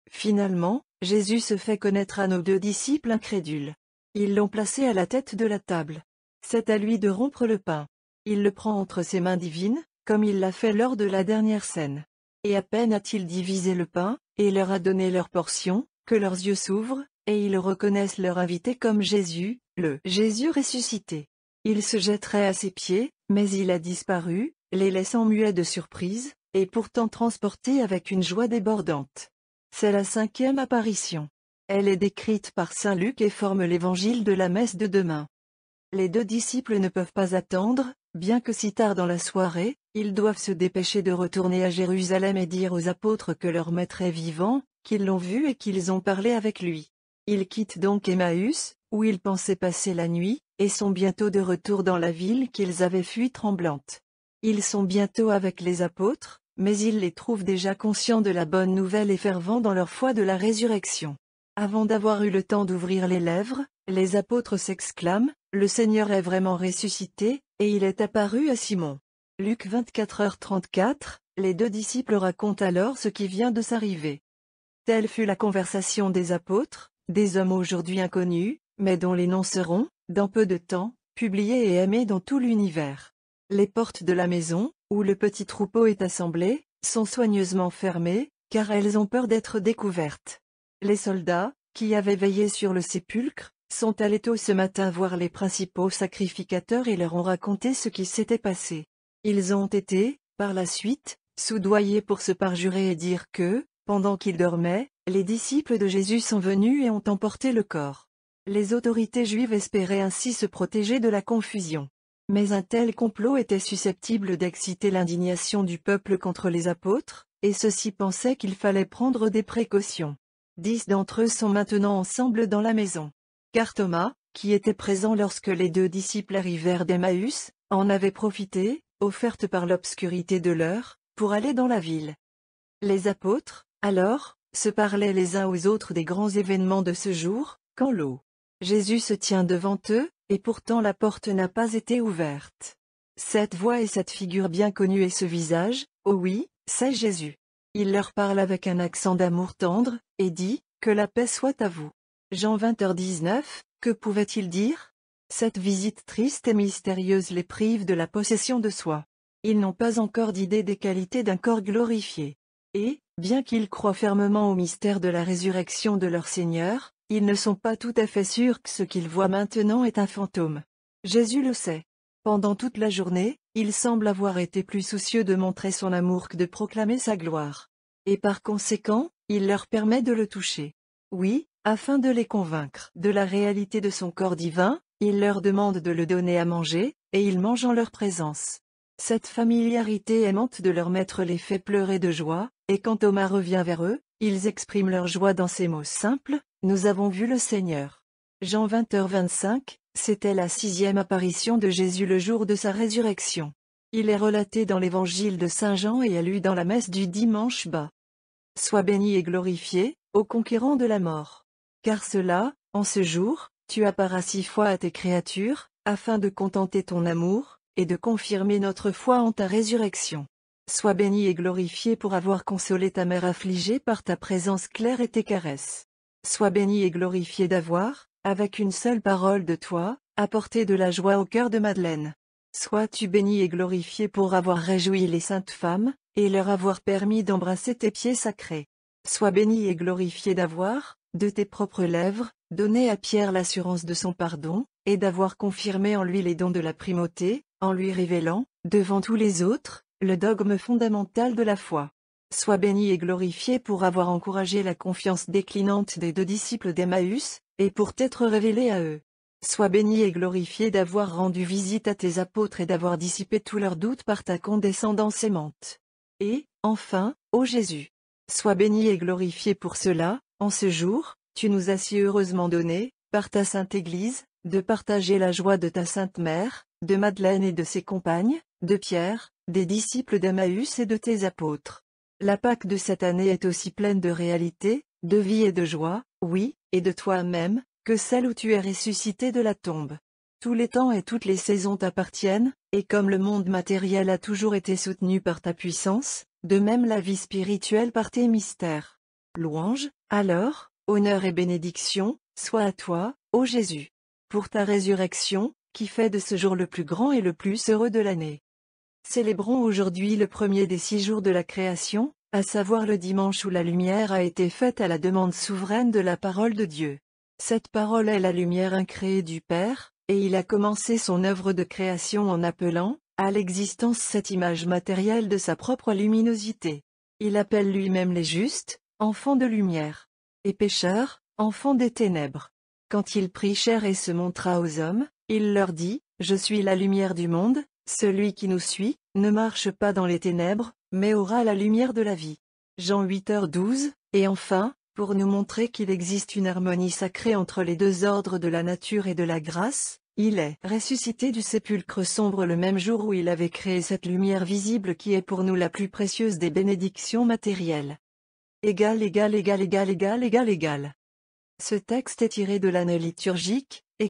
Finalement, Jésus se fait connaître à nos deux disciples incrédules. Ils l'ont placé à la tête de la table. C'est à lui de rompre le pain. Il le prend entre ses mains divines, comme il l'a fait lors de la dernière scène. Et à peine a-t-il divisé le pain, et leur a donné leur portion, que leurs yeux s'ouvrent, et ils reconnaissent leur invité comme Jésus, le Jésus ressuscité. Il se jetterait à ses pieds, mais il a disparu, les laissant muets de surprise, et pourtant transportés avec une joie débordante. C'est la cinquième apparition. Elle est décrite par saint Luc et forme l'évangile de la messe de demain. Les deux disciples ne peuvent pas attendre, bien que si tard dans la soirée, ils doivent se dépêcher de retourner à Jérusalem et dire aux apôtres que leur maître est vivant, qu'ils l'ont vu et qu'ils ont parlé avec lui. Ils quittent donc Emmaüs, où ils pensaient passer la nuit, et sont bientôt de retour dans la ville qu'ils avaient fui tremblante. Ils sont bientôt avec les apôtres, mais ils les trouvent déjà conscients de la bonne nouvelle et fervents dans leur foi de la résurrection. Avant d'avoir eu le temps d'ouvrir les lèvres, les apôtres s'exclament, Le Seigneur est vraiment ressuscité, et il est apparu à Simon. Luc 24h34, les deux disciples racontent alors ce qui vient de s'arriver. Telle fut la conversation des apôtres, des hommes aujourd'hui inconnus, mais dont les noms seront, dans peu de temps, publiés et aimés dans tout l'univers. Les portes de la maison, où le petit troupeau est assemblé, sont soigneusement fermés, car elles ont peur d'être découvertes. Les soldats, qui avaient veillé sur le sépulcre, sont allés tôt ce matin voir les principaux sacrificateurs et leur ont raconté ce qui s'était passé. Ils ont été, par la suite, soudoyés pour se parjurer et dire que, pendant qu'ils dormaient, les disciples de Jésus sont venus et ont emporté le corps. Les autorités juives espéraient ainsi se protéger de la confusion. Mais un tel complot était susceptible d'exciter l'indignation du peuple contre les apôtres, et ceux-ci pensaient qu'il fallait prendre des précautions. Dix d'entre eux sont maintenant ensemble dans la maison. Car Thomas, qui était présent lorsque les deux disciples arrivèrent d'Emmaüs, en avait profité, offerte par l'obscurité de l'heure, pour aller dans la ville. Les apôtres, alors, se parlaient les uns aux autres des grands événements de ce jour, quand l'eau Jésus se tient devant eux, et pourtant la porte n'a pas été ouverte. Cette voix et cette figure bien connue et ce visage, oh oui, c'est Jésus. Il leur parle avec un accent d'amour tendre, et dit, que la paix soit à vous. Jean 20h19, que pouvait-il dire Cette visite triste et mystérieuse les prive de la possession de soi. Ils n'ont pas encore d'idée des qualités d'un corps glorifié. Et, bien qu'ils croient fermement au mystère de la résurrection de leur Seigneur, ils ne sont pas tout à fait sûrs que ce qu'ils voient maintenant est un fantôme. Jésus le sait. Pendant toute la journée, il semble avoir été plus soucieux de montrer son amour que de proclamer sa gloire. Et par conséquent, il leur permet de le toucher. Oui, afin de les convaincre de la réalité de son corps divin, il leur demande de le donner à manger, et ils mangent en leur présence. Cette familiarité aimante de leur maître les fait pleurer de joie, et quand Thomas revient vers eux, ils expriment leur joie dans ces mots simples, nous avons vu le Seigneur. Jean 20h25, c'était la sixième apparition de Jésus le jour de sa résurrection. Il est relaté dans l'évangile de Saint Jean et a lu dans la messe du dimanche bas. Sois béni et glorifié, ô conquérant de la mort. Car cela, en ce jour, tu apparas six fois à tes créatures, afin de contenter ton amour, et de confirmer notre foi en ta résurrection. Sois béni et glorifié pour avoir consolé ta mère affligée par ta présence claire et tes caresses. Sois béni et glorifié d'avoir, avec une seule parole de toi, apporté de la joie au cœur de Madeleine. Sois-tu béni et glorifié pour avoir réjoui les saintes femmes, et leur avoir permis d'embrasser tes pieds sacrés. Sois béni et glorifié d'avoir, de tes propres lèvres, donné à Pierre l'assurance de son pardon, et d'avoir confirmé en lui les dons de la primauté, en lui révélant, devant tous les autres, le dogme fondamental de la foi. Sois béni et glorifié pour avoir encouragé la confiance déclinante des deux disciples d'Emmaüs, et pour t'être révélé à eux. Sois béni et glorifié d'avoir rendu visite à tes apôtres et d'avoir dissipé tous leurs doutes par ta condescendance aimante. Et, enfin, ô Jésus, sois béni et glorifié pour cela, en ce jour, tu nous as si heureusement donné, par ta sainte Église, de partager la joie de ta sainte Mère, de Madeleine et de ses compagnes, de Pierre, des disciples d'Emmaüs et de tes apôtres. La Pâque de cette année est aussi pleine de réalité, de vie et de joie, oui, et de toi-même, que celle où tu es ressuscité de la tombe. Tous les temps et toutes les saisons t'appartiennent, et comme le monde matériel a toujours été soutenu par ta puissance, de même la vie spirituelle par tes mystères. Louange, alors, honneur et bénédiction, soit à toi, ô Jésus. Pour ta résurrection, qui fait de ce jour le plus grand et le plus heureux de l'année. Célébrons aujourd'hui le premier des six jours de la création, à savoir le dimanche où la lumière a été faite à la demande souveraine de la parole de Dieu. Cette parole est la lumière incréée du Père, et il a commencé son œuvre de création en appelant, à l'existence cette image matérielle de sa propre luminosité. Il appelle lui-même les justes, enfants de lumière, et pécheurs, enfants des ténèbres. Quand il prit chair et se montra aux hommes, il leur dit, « Je suis la lumière du monde, celui qui nous suit, ne marche pas dans les ténèbres, mais aura la lumière de la vie. Jean 8h12, et enfin, pour nous montrer qu'il existe une harmonie sacrée entre les deux ordres de la nature et de la grâce, il est ressuscité du sépulcre sombre le même jour où il avait créé cette lumière visible qui est pour nous la plus précieuse des bénédictions matérielles. Égal égal égal égal égal égal égal. Ce texte est tiré de l'année liturgique,